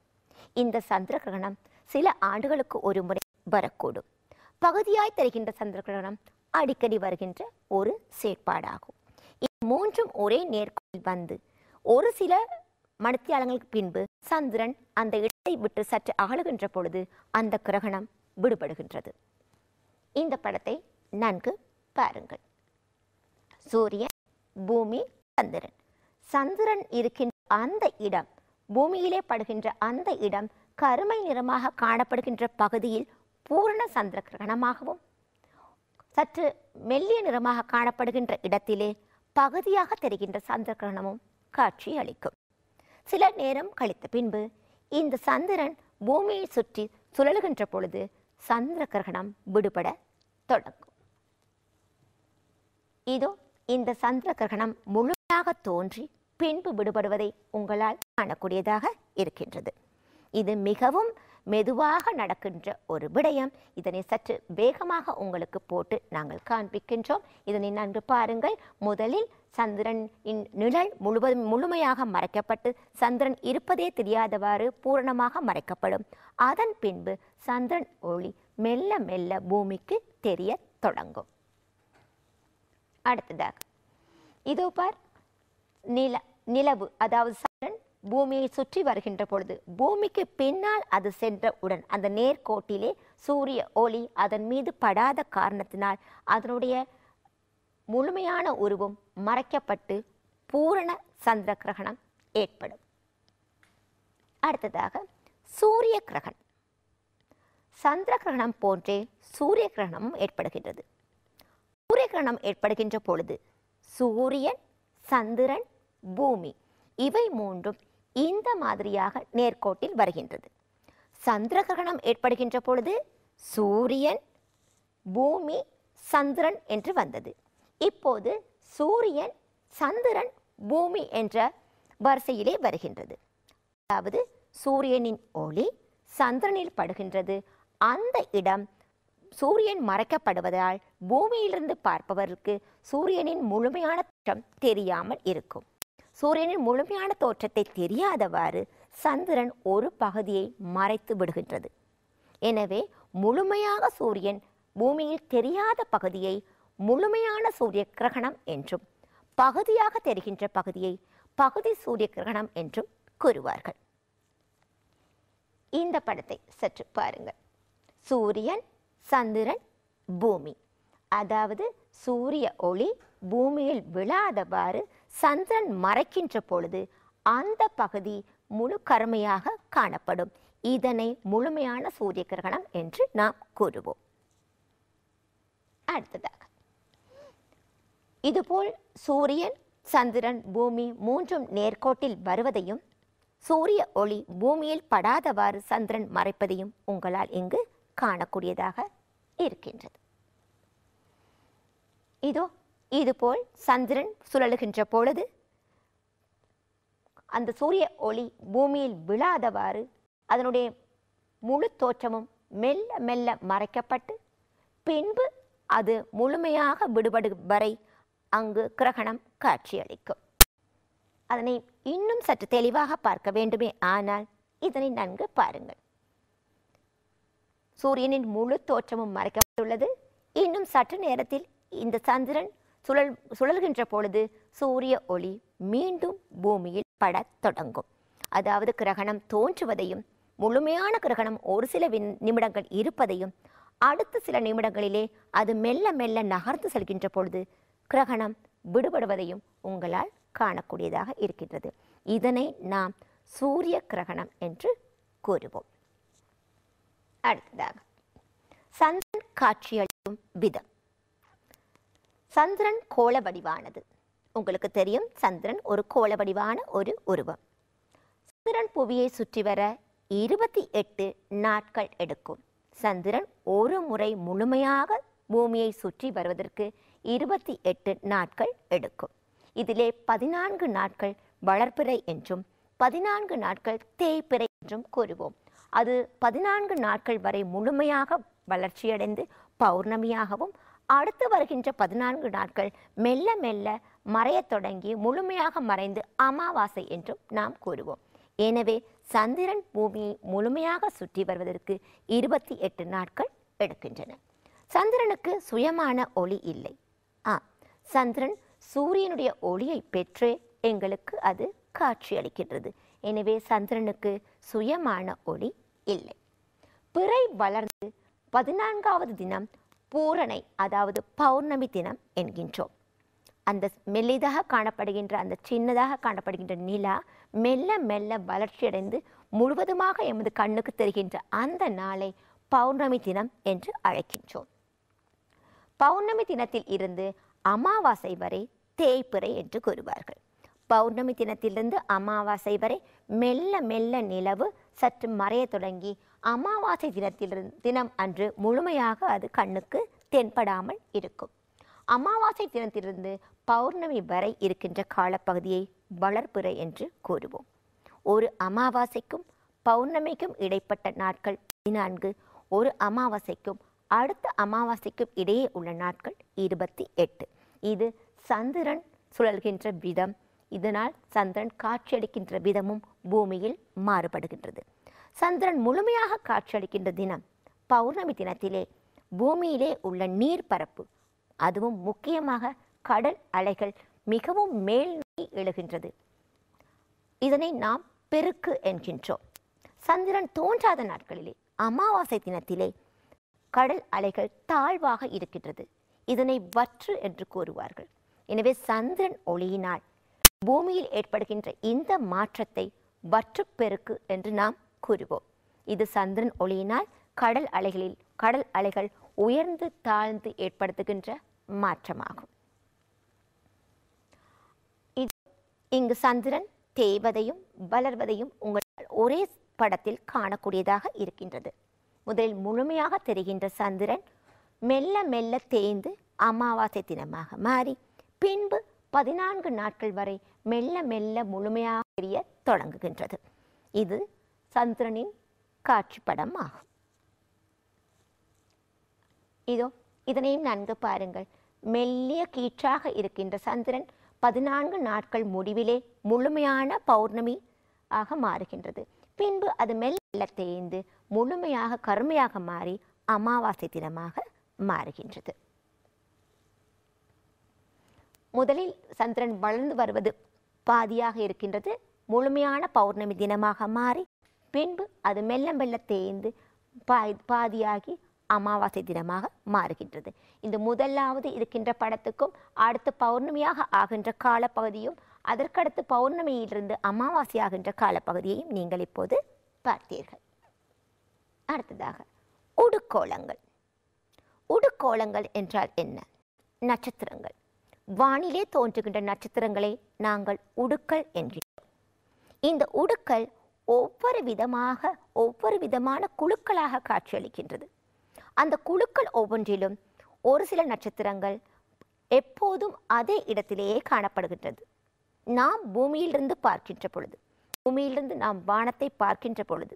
இந்த சந்திர கிரகணம் சில ஆண்டுகளுக்கு ஒரு முறை வரக்கூடும் பகுதியாய் தெரிகின்ற சந்திர கிரகணம் அடிக்கடி வருகின்ற ஒரு செயற்பாடாகும் இது மூன்றும் ஒரே நேர்கோளில் வந்து ஒரு சில மணித்தியாலங்களுக்கு பின்பு சந்திரன் அந்த இடத்தை விட்டு சற்று அகழுகின்ற பொழுது அந்த கிரகணம் விடுபடுகின்றது இந்த படத்தை நன்கு பாருங்கள் சூரியன் பூமி சந்திரன் சந்திரன் இருக்கின்ற அந்த இடம் பூமியிலே படுகின்ற அந்த இடம் கருமை நிறமாக காணப்படுகின்ற பகுதியில் பூரண சந்திர கிரகணமாகவும் சற்று மெல்லிய நிறமாக காணப்படுகின்ற இடத்திலே பகுதியாக தெரிகின்ற சந்திரகிரகணமும் காட்சி அளிக்கும் சில நேரம் கழித்த பின்பு இந்த சந்திரன் பூமியை சுற்றி சுழலுகின்ற பொழுது சந்திர கிரகணம் விடுபட தொடங்கும் இதோ இந்த சந்திர கிரகணம் முழுமையாக தோன்றி பின்பு விடுபடுவதை உங்களால் காணக்கூடியதாக இருக்கின்றது இது மிகவும் மெதுவாக நடக்கின்ற ஒரு விடயம் இதனை சற்று வேகமாக உங்களுக்கு போட்டு நாங்கள் காண்பிக்கின்றோம் இதனை நன்கு பாருங்கள் முதலில் சந்திரன் நிழல் முழுவதும் முழுமையாக மறைக்கப்பட்டு சந்திரன் இருப்பதே தெரியாதவாறு பூரணமாக மறைக்கப்படும் அதன் பின்பு சந்திரன் ஒளி மெல்ல மெல்ல பூமிக்கு தெரிய தொடங்கும் அடுத்ததாக இதோ பார் நில நிலவு அதாவது பூமியை சுற்றி வருகின்ற பொழுது பூமிக்கு பின்னால் அது சென்ற உடன் அந்த நேர்கோட்டிலே சூரிய ஒளி அதன் மீது படாத காரணத்தினால் அதனுடைய முழுமையான உருவம் மறைக்கப்பட்டு பூரண சந்திர கிரகணம் ஏற்படும் அடுத்ததாக சூரிய கிரகணம் சந்திர கிரகணம் போன்றே சூரிய கிரகணமும் ஏற்படுகின்றது சூரிய கிரகணம் ஏற்படுகின்ற பொழுது சூரியன் சந்திரன் பூமி இவை மூன்றும் இந்த மாதிரியாக நேர்கோட்டில் வருகின்றது சந்திர கிரகணம் ஏற்படுகின்ற பொழுது சூரியன் பூமி சந்திரன் என்று வந்தது இப்போது சூரியன் சந்திரன் பூமி என்ற வரிசையிலே வருகின்றது அதாவது சூரியனின் ஒளி சந்திரனில் படுகின்றது அந்த இடம் சூரியன் மறைக்கப்படுவதால் பூமியிலிருந்து பார்ப்பவர்களுக்கு சூரியனின் முழுமையான திட்டம் தெரியாமல் இருக்கும் சூரியனின் முழுமையான தோற்றத்தை தெரியாதவாறு சந்திரன் ஒரு பகுதியை மறைத்து விடுகின்றது எனவே முழுமையாக சூரியன் பூமியில் தெரியாத பகுதியை முழுமையான சூரிய கிரகணம் என்றும் பகுதியாக தெரிகின்ற பகுதியை பகுதி சூரிய கிரகணம் என்றும் கூறுவார்கள் இந்த படத்தை சற்று பாருங்கள் சூரியன் சந்திரன் பூமி அதாவது சூரிய ஒளி பூமியில் விழாதவாறு சந்திரன் மறைக்கின்ற பொழுது அந்த பகுதி முழு கருமையாக காணப்படும் இதனை முழுமையான சூரிய கிரகணம் என்று நாம் கூறுவோம் அடுத்ததாக இதுபோல் சூரியன் சந்திரன் பூமி மூன்றும் நேர்கோட்டில் வருவதையும் சூரிய ஒளி பூமியில் படாதவாறு சந்திரன் மறைப்பதையும் உங்களால் இங்கு காணக்கூடியதாக இருக்கின்றது இதோ இதுபோல் சந்திரன் சுழலுகின்ற பொழுது அந்த சூரிய ஒளி பூமியில் விழாதவாறு அதனுடைய முழு தோற்றமும் மெல்ல மெல்ல மறைக்கப்பட்டு பின்பு அது முழுமையாக விடுபடும் வரை அங்கு கிரகணம் காட்சியளிக்கும் அதனை இன்னும் சற்று தெளிவாக பார்க்க வேண்டுமே ஆனால் இதனை நன்கு பாருங்கள் சூரியனின் முழு தோற்றமும் மறைக்கப்பட்டுள்ளது இன்னும் சற்று நேரத்தில் இந்த சந்திரன் சுழல் சுழல்கின்ற பொழுது சூரிய ஒளி மீண்டும் பூமியில் படத் தொடங்கும் அதாவது கிரகணம் தோன்றுவதையும் முழுமையான கிரகணம் ஒரு சில நிமிடங்கள் இருப்பதையும் அடுத்த சில நிமிடங்களிலே அது மெல்ல மெல்ல நகர்ந்து செல்கின்ற பொழுது கிரகணம் விடுபடுவதையும் உங்களால் காணக்கூடியதாக இருக்கின்றது இதனை நாம் சூரிய கிரகணம் என்று கூறுவோம் அடுத்ததாக சந்திரன் காட்சியளிக்கும் விதம் சந்திரன் கோள வடிவானது உங்களுக்கு தெரியும் சந்திரன் ஒரு கோள வடிவான ஒரு உருவம் சந்திரன் புவியை சுற்றி வர இருபத்தி எட்டு நாட்கள் எடுக்கும் சந்திரன் ஒரு முறை முழுமையாக பூமியை சுற்றி வருவதற்கு இருபத்தி எட்டு நாட்கள் எடுக்கும் இதிலே பதினான்கு நாட்கள் வளர்ப்பிறை என்றும் பதினான்கு நாட்கள் தேய்ப்பிறை என்றும் கூறுவோம் அது பதினான்கு நாட்கள் வரை முழுமையாக வளர்ச்சியடைந்து பௌர்ணமியாகவும் அடுத்து வருகின்ற பதினான்கு நாட்கள் மெல்ல மெல்ல மறையத் தொடங்கி முழுமையாக மறைந்து அமாவாசை என்றும் நாம் கூறுவோம் எனவே சந்திரன் பூமியை முழுமையாக சுற்றி வருவதற்கு இருபத்தி எட்டு நாட்கள் எடுக்கின்றன சந்திரனுக்கு சுயமான ஒளி இல்லை ஆ சந்திரன் சூரியனுடைய ஒளியை பெற்று எங்களுக்கு அது காட்சியளிக்கின்றது எனவே சந்திரனுக்கு சுயமான ஒளி இல்லை பிறை வளர்ந்து பதினான்காவது தினம் பூரணை அதாவது பௌர்ணமி தினம் என்கின்றோம் அந்த மெல்லிதாக காணப்படுகின்ற அந்த சின்னதாக காணப்படுகின்ற நிலா மெல்ல மெல்ல வளர்ச்சியடைந்து முழுவதுமாக எமது கண்ணுக்கு தெரிகின்ற அந்த நாளை பௌர்ணமி தினம் என்று அழைக்கின்றோம் பௌர்ணமி தினத்தில் இருந்து அமாவாசை வரை தேய்பிறை என்று கூறுவார்கள் பௌர்ணமி தினத்திலிருந்து அமாவாசை வரை மெல்ல மெல்ல நிலவு சற்று மறைய தொடங்கி அமாவாசை தினத்திலிருந்து தினம் அன்று முழுமையாக அது கண்ணுக்கு தென்படாமல் இருக்கும் அமாவாசை தினத்திலிருந்து பௌர்ணமி வரை இருக்கின்ற காலப்பகுதியை வளர்ப்புறை என்று கூறுவோம் ஒரு அமாவாசைக்கும் பௌர்ணமிக்கும் இடைப்பட்ட நாட்கள் பதினான்கு ஒரு அமாவாசைக்கும் அடுத்த அமாவாசைக்கும் இடையே உள்ள நாட்கள் இருபத்தி எட்டு இது சந்திரன் சுழல்கின்ற விதம் இதனால் சந்திரன் காட்சியளிக்கின்ற விதமும் பூமியில் மாறுபடுகின்றது சந்திரன் முழுமையாக காட்சியளிக்கின்ற தினம் பௌர்ணமி தினத்திலே பூமியிலே உள்ள நீர் பரப்பு அதுவும் முக்கியமாக கடல் அலைகள் மிகவும் மேல் நோக்கி எழுகின்றது இதனை நாம் பெருக்கு என்கின்றோம் சந்திரன் தோன்றாத நாட்களிலே அமாவாசை தினத்திலே கடல் அலைகள் தாழ்வாக இருக்கின்றது இதனை வற்று என்று கூறுவார்கள் எனவே சந்திரன் ஒளியினால் பூமியில் ஏற்படுகின்ற இந்த மாற்றத்தை வற்றுப்பெருக்கு என்று நாம் கூறுவோம் இது சந்திரன் ஒளியினால் கடல் அலைகளில் கடல் அலைகள் உயர்ந்து தாழ்ந்து ஏற்படுத்துகின்ற மாற்றமாகும் இங்கு சந்திரன் தேய்வதையும் வளர்வதையும் உங்களால் ஒரே படத்தில் காணக்கூடியதாக இருக்கின்றது முதலில் முழுமையாக தெரிகின்ற சந்திரன் மெல்ல மெல்ல தேய்ந்து அமாவாசை தினமாக மாறி பின்பு பதினான்கு நாட்கள் வரை மெல்ல மெல்ல முழுமையாக தெரிய தொடங்குகின்றது இது சந்திரனின் படம் ஆகும் இதோ இதனையும் நன்கு பாருங்கள் மெல்லிய கீற்றாக இருக்கின்ற சந்திரன் பதினான்கு நாட்கள் முடிவிலே முழுமையான பௌர்ணமி ஆக மாறுகின்றது பின்பு அது மெல்ல தேய்ந்து முழுமையாக கருமையாக மாறி அமாவாசை தினமாக மாறுகின்றது முதலில் சந்திரன் வளர்ந்து வருவது பாதியாக இருக்கின்றது முழுமையான பௌர்ணமி தினமாக மாறி பின்பு அது மெல்ல மெல்ல தேய்ந்து பாய் பாதியாகி அமாவாசை தினமாக மாறுகின்றது இந்த முதலாவது இருக்கின்ற படத்துக்கும் அடுத்து பௌர்ணமியாக ஆகின்ற காலப்பகுதியும் அதற்கடுத்து பௌர்ணமியிலிருந்து அமாவாசை ஆகின்ற காலப்பகுதியையும் நீங்கள் இப்போது பார்த்தீர்கள் அடுத்ததாக உடுக்கோளங்கள் உடுக்கோளங்கள் என்றால் என்ன நட்சத்திரங்கள் வானிலே தோன்றுகின்ற நட்சத்திரங்களை நாங்கள் உடுக்கல் என்கிறோம் இந்த உடுக்கல் ஒவ்வொரு விதமாக ஒவ்வொரு விதமான குழுக்களாக காட்சியளிக்கின்றது அந்த குழுக்கள் ஒவ்வொன்றிலும் ஒரு சில நட்சத்திரங்கள் எப்போதும் அதே இடத்திலேயே காணப்படுகின்றது நாம் பூமியிலிருந்து பார்க்கின்ற பொழுது பூமியிலிருந்து நாம் வானத்தை பார்க்கின்ற பொழுது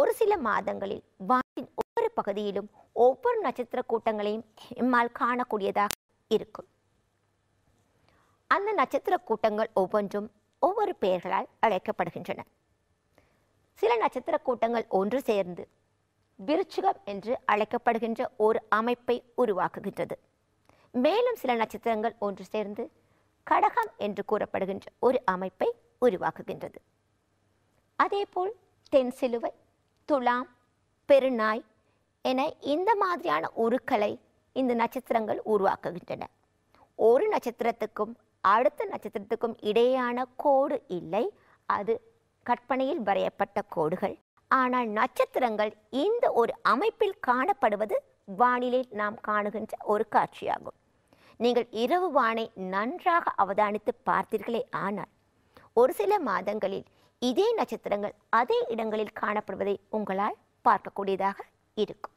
ஒரு சில மாதங்களில் வானத்தின் ஒவ்வொரு பகுதியிலும் ஒவ்வொரு நட்சத்திர கூட்டங்களையும் எம்மால் காணக்கூடியதாக இருக்கும் அந்த நட்சத்திர கூட்டங்கள் ஒவ்வொன்றும் ஒவ்வொரு பெயர்களால் அழைக்கப்படுகின்றன சில நட்சத்திர கூட்டங்கள் ஒன்று சேர்ந்து விருச்சுகம் என்று அழைக்கப்படுகின்ற ஒரு அமைப்பை உருவாக்குகின்றது மேலும் சில நட்சத்திரங்கள் ஒன்று சேர்ந்து கடகம் என்று கூறப்படுகின்ற ஒரு அமைப்பை உருவாக்குகின்றது அதேபோல் தென் சிலுவை துலாம் பெருநாய் என இந்த மாதிரியான உருக்களை இந்த நட்சத்திரங்கள் உருவாக்குகின்றன ஒரு நட்சத்திரத்துக்கும் அடுத்த நட்சத்திரத்துக்கும் இடையேயான கோடு இல்லை அது கற்பனையில் வரையப்பட்ட கோடுகள் ஆனால் நட்சத்திரங்கள் இந்த ஒரு அமைப்பில் காணப்படுவது வானிலை நாம் காணுகின்ற ஒரு காட்சியாகும் நீங்கள் இரவு வானை நன்றாக அவதானித்து பார்த்தீர்களே ஆனால் ஒரு சில மாதங்களில் இதே நட்சத்திரங்கள் அதே இடங்களில் காணப்படுவதை உங்களால் பார்க்கக்கூடியதாக இருக்கும்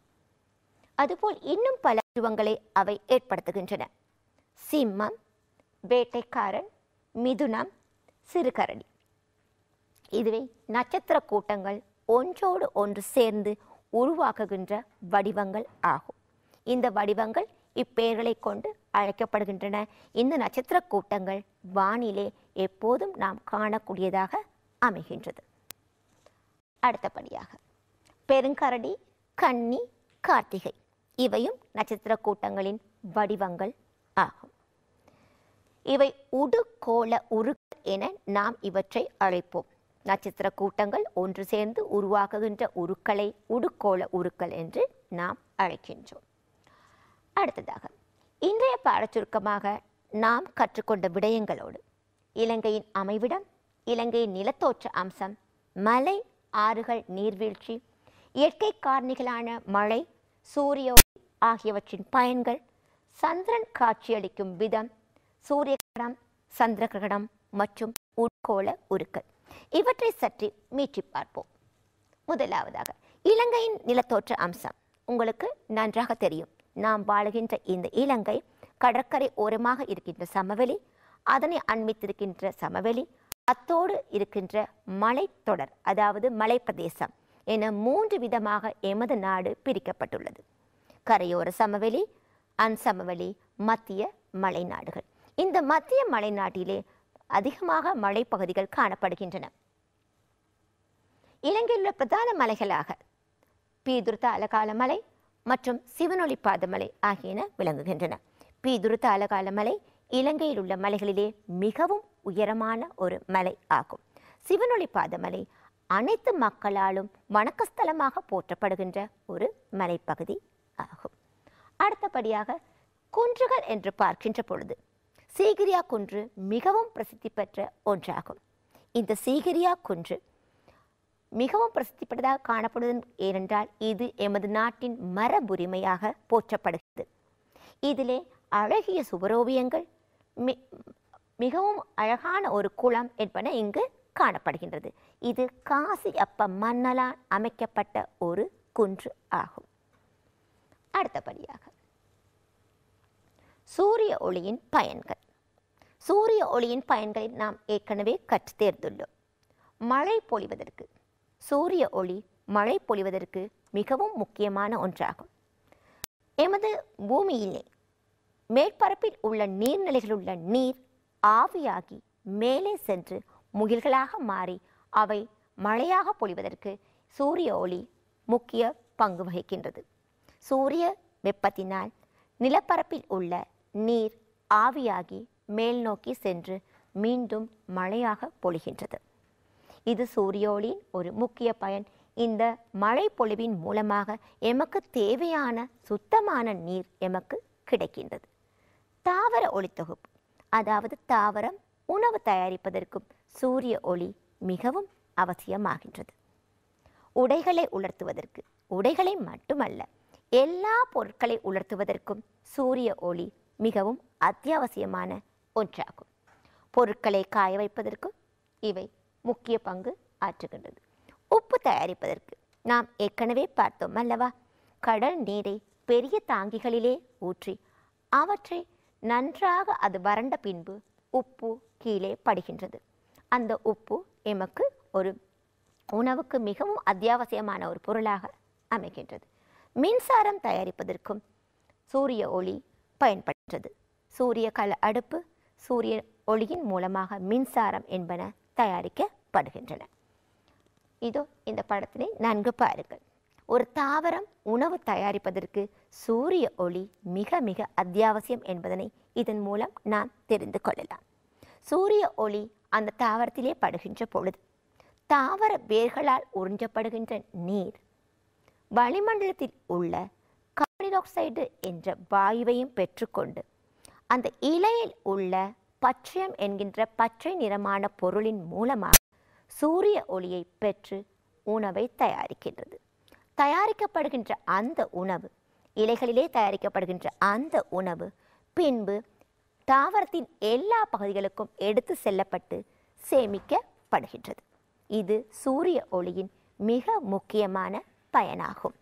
அதுபோல் இன்னும் பல உருவங்களை அவை ஏற்படுத்துகின்றன சிம்மம் வேட்டைக்காரன் மிதுனம் சிறுகரணி இதுவே நட்சத்திர கூட்டங்கள் ஒன்றோடு ஒன்று சேர்ந்து உருவாக்குகின்ற வடிவங்கள் ஆகும் இந்த வடிவங்கள் இப்பெயர்களை கொண்டு அழைக்கப்படுகின்றன இந்த நட்சத்திர கூட்டங்கள் வானிலே எப்போதும் நாம் காணக்கூடியதாக அமைகின்றது அடுத்தபடியாக பெருங்கரடி கன்னி கார்த்திகை இவையும் நட்சத்திர கூட்டங்களின் வடிவங்கள் ஆகும் இவை உடுகோள உருக்கள் என நாம் இவற்றை அழைப்போம் நட்சத்திர கூட்டங்கள் ஒன்று சேர்ந்து உருவாகுகின்ற உருக்களை உடுக்கோள உருக்கள் என்று நாம் அழைக்கின்றோம் அடுத்ததாக இன்றைய பாடச்சுருக்கமாக நாம் கற்றுக்கொண்ட விடயங்களோடு இலங்கையின் அமைவிடம் இலங்கையின் நிலத்தோற்ற அம்சம் மலை ஆறுகள் நீர்வீழ்ச்சி இயற்கை காரணிகளான மழை சூரிய ஆகியவற்றின் பயன்கள் சந்திரன் காட்சியளிக்கும் விதம் சூரிய கிரகணம் சந்திர கிரகணம் மற்றும் உட்கோள உருக்கள் இவற்றை சற்று மீட்டி பார்ப்போம் முதலாவதாக இலங்கையின் நிலத்தோற்ற அம்சம் உங்களுக்கு நன்றாக தெரியும் நாம் வாழ்கின்ற இந்த இலங்கை கடற்கரை ஓரமாக இருக்கின்ற சமவெளி அதனை அண்மித்திருக்கின்ற சமவெளி அத்தோடு இருக்கின்ற மலைத்தொடர் அதாவது மலை பிரதேசம் என மூன்று விதமாக எமது நாடு பிரிக்கப்பட்டுள்ளது கரையோர சமவெளி அன்சமவெளி மத்திய மலைநாடுகள் இந்த மத்திய மலைநாட்டிலே அதிகமாக மலைப்பகுதிகள் காணப்படுகின்றன இலங்கையில் உள்ள பிரதான மலைகளாக பீதுருத்த அலகால மலை மற்றும் சிவனொளிப்பாத மலை ஆகியன விளங்குகின்றன பீதுருத்த அலகால மலை இலங்கையில் உள்ள மலைகளிலே மிகவும் உயரமான ஒரு மலை ஆகும் சிவனொளி மலை அனைத்து மக்களாலும் வணக்கஸ்தலமாக போற்றப்படுகின்ற ஒரு மலைப்பகுதி ஆகும் அடுத்தபடியாக குன்றுகள் என்று பார்க்கின்ற பொழுது சீகிரியா குன்று மிகவும் பிரசித்தி பெற்ற ஒன்றாகும் இந்த சீகிரியா குன்று மிகவும் பிரசித்தி பெற்றதாக காணப்படுவது ஏனென்றால் இது எமது நாட்டின் மரபுரிமையாக போற்றப்படுகிறது இதிலே அழகிய சுவரோவியங்கள் மி மிகவும் அழகான ஒரு குளம் என்பன இங்கு காணப்படுகின்றது இது காசி அப்ப மன்னலால் அமைக்கப்பட்ட ஒரு குன்று ஆகும் அடுத்தபடியாக சூரிய ஒளியின் பயன்கள் சூரிய ஒளியின் பயன்களை நாம் ஏற்கனவே கற்று தேர்ந்துள்ளோம் மழை பொழிவதற்கு சூரிய ஒளி மழை பொழிவதற்கு மிகவும் முக்கியமான ஒன்றாகும் எமது பூமியிலே மேற்பரப்பில் உள்ள நீர்நிலைகளில் உள்ள நீர் ஆவியாகி மேலே சென்று முகில்களாக மாறி அவை மழையாக பொழிவதற்கு சூரிய ஒளி முக்கிய பங்கு வகிக்கின்றது சூரிய வெப்பத்தினால் நிலப்பரப்பில் உள்ள நீர் ஆவியாகி மேல் நோக்கி சென்று மீண்டும் மழையாக பொழிகின்றது இது சூரியோலின் ஒரு முக்கிய பயன் இந்த மழை பொழிவின் மூலமாக எமக்கு தேவையான சுத்தமான நீர் எமக்கு கிடைக்கின்றது தாவர ஒளித்தொகுப்பு அதாவது தாவரம் உணவு தயாரிப்பதற்கும் சூரிய ஒளி மிகவும் அவசியமாகின்றது உடைகளை உலர்த்துவதற்கு உடைகளை மட்டுமல்ல எல்லா பொருட்களை உலர்த்துவதற்கும் சூரிய ஒளி மிகவும் அத்தியாவசியமான ஒன்றாகும் பொருட்களை காய வைப்பதற்கும் இவை முக்கிய பங்கு ஆற்றுகின்றது உப்பு தயாரிப்பதற்கு நாம் ஏற்கனவே பார்த்தோம் அல்லவா கடல் நீரை பெரிய தாங்கிகளிலே ஊற்றி அவற்றை நன்றாக அது வறண்ட பின்பு உப்பு கீழே படுகின்றது அந்த உப்பு எமக்கு ஒரு உணவுக்கு மிகவும் அத்தியாவசியமான ஒரு பொருளாக அமைகின்றது மின்சாரம் தயாரிப்பதற்கும் சூரிய ஒளி பயன்படுகிறது சூரிய கல அடுப்பு சூரிய ஒளியின் மூலமாக மின்சாரம் என்பன தயாரிக்கப்படுகின்றன இதோ இந்த படத்தினை நன்கு பாருங்கள் ஒரு தாவரம் உணவு தயாரிப்பதற்கு சூரிய ஒளி மிக மிக அத்தியாவசியம் என்பதனை இதன் மூலம் நாம் தெரிந்து கொள்ளலாம் சூரிய ஒளி அந்த தாவரத்திலே படுகின்ற பொழுது தாவர வேர்களால் உறிஞ்சப்படுகின்ற நீர் வளிமண்டலத்தில் உள்ள கார்பன் என்ற வாயுவையும் பெற்றுக்கொண்டு அந்த இலையில் உள்ள பச்சையம் என்கின்ற பச்சை நிறமான பொருளின் மூலமாக சூரிய ஒளியை பெற்று உணவை தயாரிக்கின்றது தயாரிக்கப்படுகின்ற அந்த உணவு இலைகளிலே தயாரிக்கப்படுகின்ற அந்த உணவு பின்பு தாவரத்தின் எல்லா பகுதிகளுக்கும் எடுத்து செல்லப்பட்டு சேமிக்கப்படுகின்றது இது சூரிய ஒளியின் மிக முக்கியமான பயனாகும்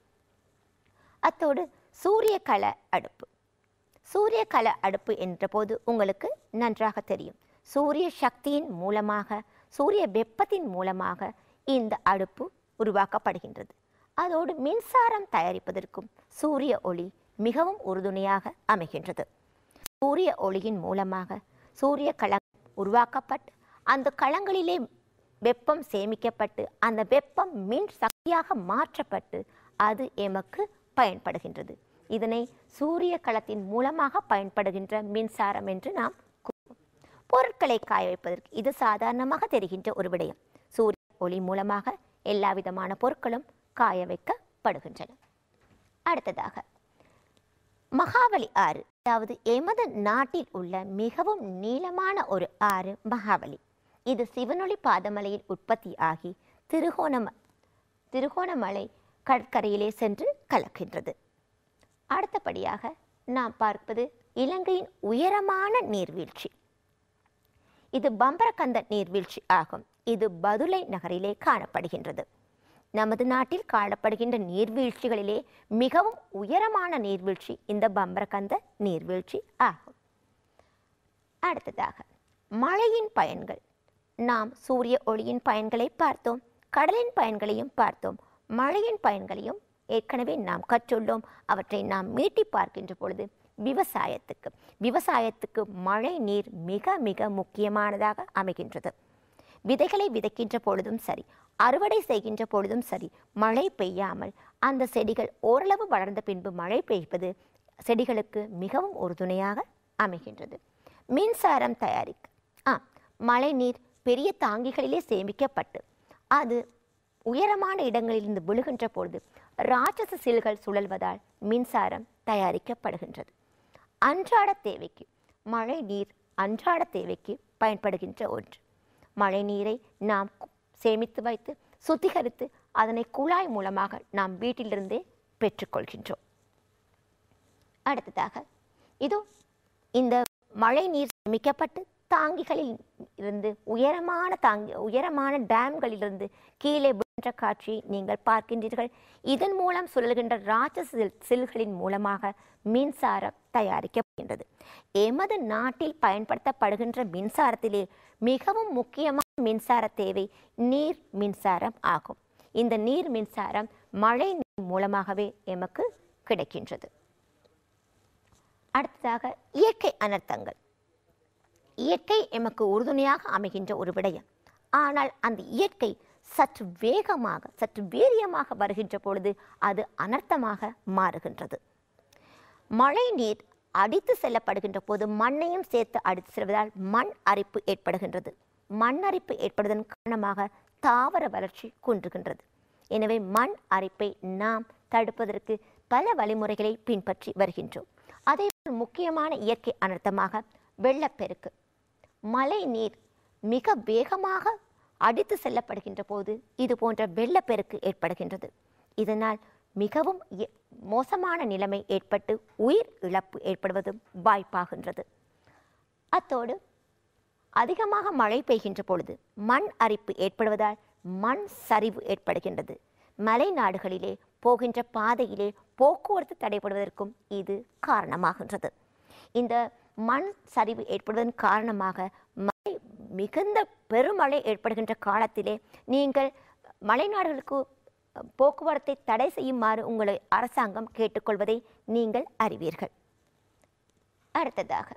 அத்தோடு சூரிய கல அடுப்பு சூரிய கல அடுப்பு என்ற போது உங்களுக்கு நன்றாக தெரியும் சூரிய சக்தியின் மூலமாக சூரிய வெப்பத்தின் மூலமாக இந்த அடுப்பு உருவாக்கப்படுகின்றது அதோடு மின்சாரம் தயாரிப்பதற்கும் சூரிய ஒளி மிகவும் உறுதுணையாக அமைகின்றது சூரிய ஒளியின் மூலமாக சூரிய களம் உருவாக்கப்பட்டு அந்த களங்களிலே வெப்பம் சேமிக்கப்பட்டு அந்த வெப்பம் மின் சக்தியாக மாற்றப்பட்டு அது எமக்கு பயன்படுகின்றது இதனை சூரிய களத்தின் மூலமாக பயன்படுகின்ற மின்சாரம் என்று நாம் பொருட்களை காய வைப்பதற்கு இது சாதாரணமாக தெரிகின்ற ஒரு விடயம் சூரிய ஒளி மூலமாக எல்லா விதமான பொருட்களும் காய வைக்கப்படுகின்றன அடுத்ததாக மகாவலி ஆறு அதாவது எமது நாட்டில் உள்ள மிகவும் நீளமான ஒரு ஆறு மகாவலி இது சிவனொளி பாதமலையில் உற்பத்தி ஆகி திருகோணம திருகோணமலை கடற்கரையிலே சென்று கலக்கின்றது அடுத்தபடியாக நாம் பார்ப்பது இலங்கையின் உயரமான நீர்வீழ்ச்சி இது பம்பரகந்த நீர்வீழ்ச்சி ஆகும் இது பதுளை நகரிலே காணப்படுகின்றது நமது நாட்டில் காணப்படுகின்ற நீர்வீழ்ச்சிகளிலே மிகவும் உயரமான நீர்வீழ்ச்சி இந்த பம்பரகந்த நீர்வீழ்ச்சி ஆகும் அடுத்ததாக மழையின் பயன்கள் நாம் சூரிய ஒளியின் பயன்களை பார்த்தோம் கடலின் பயன்களையும் பார்த்தோம் மழையின் பயன்களையும் ஏற்கனவே நாம் கற்றுள்ளோம் அவற்றை நாம் மீட்டி பார்க்கின்ற பொழுது விவசாயத்துக்கு விவசாயத்துக்கு மழை நீர் மிக மிக முக்கியமானதாக அமைகின்றது விதைகளை விதைக்கின்ற பொழுதும் சரி அறுவடை செய்கின்ற பொழுதும் சரி மழை பெய்யாமல் அந்த செடிகள் ஓரளவு வளர்ந்த பின்பு மழை பெய்ப்பது செடிகளுக்கு மிகவும் உறுதுணையாக அமைகின்றது மின்சாரம் தயாரிக்க ஆ மழை நீர் பெரிய தாங்கிகளிலே சேமிக்கப்பட்டு அது உயரமான இடங்களிலிருந்து விழுகின்ற பொழுது ராட்சச சில்கள் சுழல்வதால் மின்சாரம் தயாரிக்கப்படுகின்றது அன்றாட தேவைக்கு மழை நீர் அன்றாட தேவைக்கு பயன்படுகின்ற ஒன்று மழை நீரை நாம் சேமித்து வைத்து சுத்திகரித்து அதனை குழாய் மூலமாக நாம் வீட்டிலிருந்தே பெற்றுக்கொள்கின்றோம் அடுத்ததாக இதோ இந்த மழை நீர் சேமிக்கப்பட்டு தாங்கிகளில் இருந்து உயரமான தாங்கி உயரமான டேம்களிலிருந்து கீழே என்ற காட்சி நீங்கள் பார்க்கின்றீர்கள் இதன் மூலம் சுழல்கின்ற ராட்சச செல்களின் மூலமாக மின்சாரம் தயாரிக்கப்படுகின்றது எமது நாட்டில் பயன்படுத்தப்படுகின்ற மின்சாரத்திலே மிகவும் முக்கியமான மின்சார தேவை நீர் மின்சாரம் ஆகும் இந்த நீர் மின்சாரம் மழை நீர் மூலமாகவே எமக்கு கிடைக்கின்றது அடுத்ததாக இயற்கை அனர்த்தங்கள் இயற்கை எமக்கு உறுதுணையாக அமைகின்ற ஒரு விடயம் ஆனால் அந்த இயற்கை சற்று வேகமாக சற்று வீரியமாக வருகின்ற பொழுது அது அனர்த்தமாக மாறுகின்றது மழை நீர் அடித்து செல்லப்படுகின்ற போது மண்ணையும் சேர்த்து அடித்து செல்வதால் மண் அரிப்பு ஏற்படுகின்றது மண் அரிப்பு ஏற்படுவதன் காரணமாக தாவர வளர்ச்சி குன்றுகின்றது எனவே மண் அரிப்பை நாம் தடுப்பதற்கு பல வழிமுறைகளை பின்பற்றி வருகின்றோம் அதே முக்கியமான இயற்கை அனர்த்தமாக வெள்ளப்பெருக்கு மழை நீர் மிக வேகமாக அடித்து செல்லப்படுகின்ற போது இது போன்ற வெள்ளப்பெருக்கு ஏற்படுகின்றது இதனால் மிகவும் மோசமான நிலைமை ஏற்பட்டு உயிர் இழப்பு ஏற்படுவதும் வாய்ப்பாகின்றது அத்தோடு அதிகமாக மழை பெய்கின்ற பொழுது மண் அரிப்பு ஏற்படுவதால் மண் சரிவு ஏற்படுகின்றது மலை நாடுகளிலே போகின்ற பாதையிலே போக்குவரத்து தடைபடுவதற்கும் இது காரணமாகின்றது இந்த மண் சரிவு ஏற்படுவதன் காரணமாக மிகுந்த பெருமழை ஏற்படுகின்ற காலத்திலே நீங்கள் மலைநாடுகளுக்கு போக்குவரத்தை தடை செய்யுமாறு உங்களை அரசாங்கம் கேட்டுக்கொள்வதை நீங்கள் அறிவீர்கள் அடுத்ததாக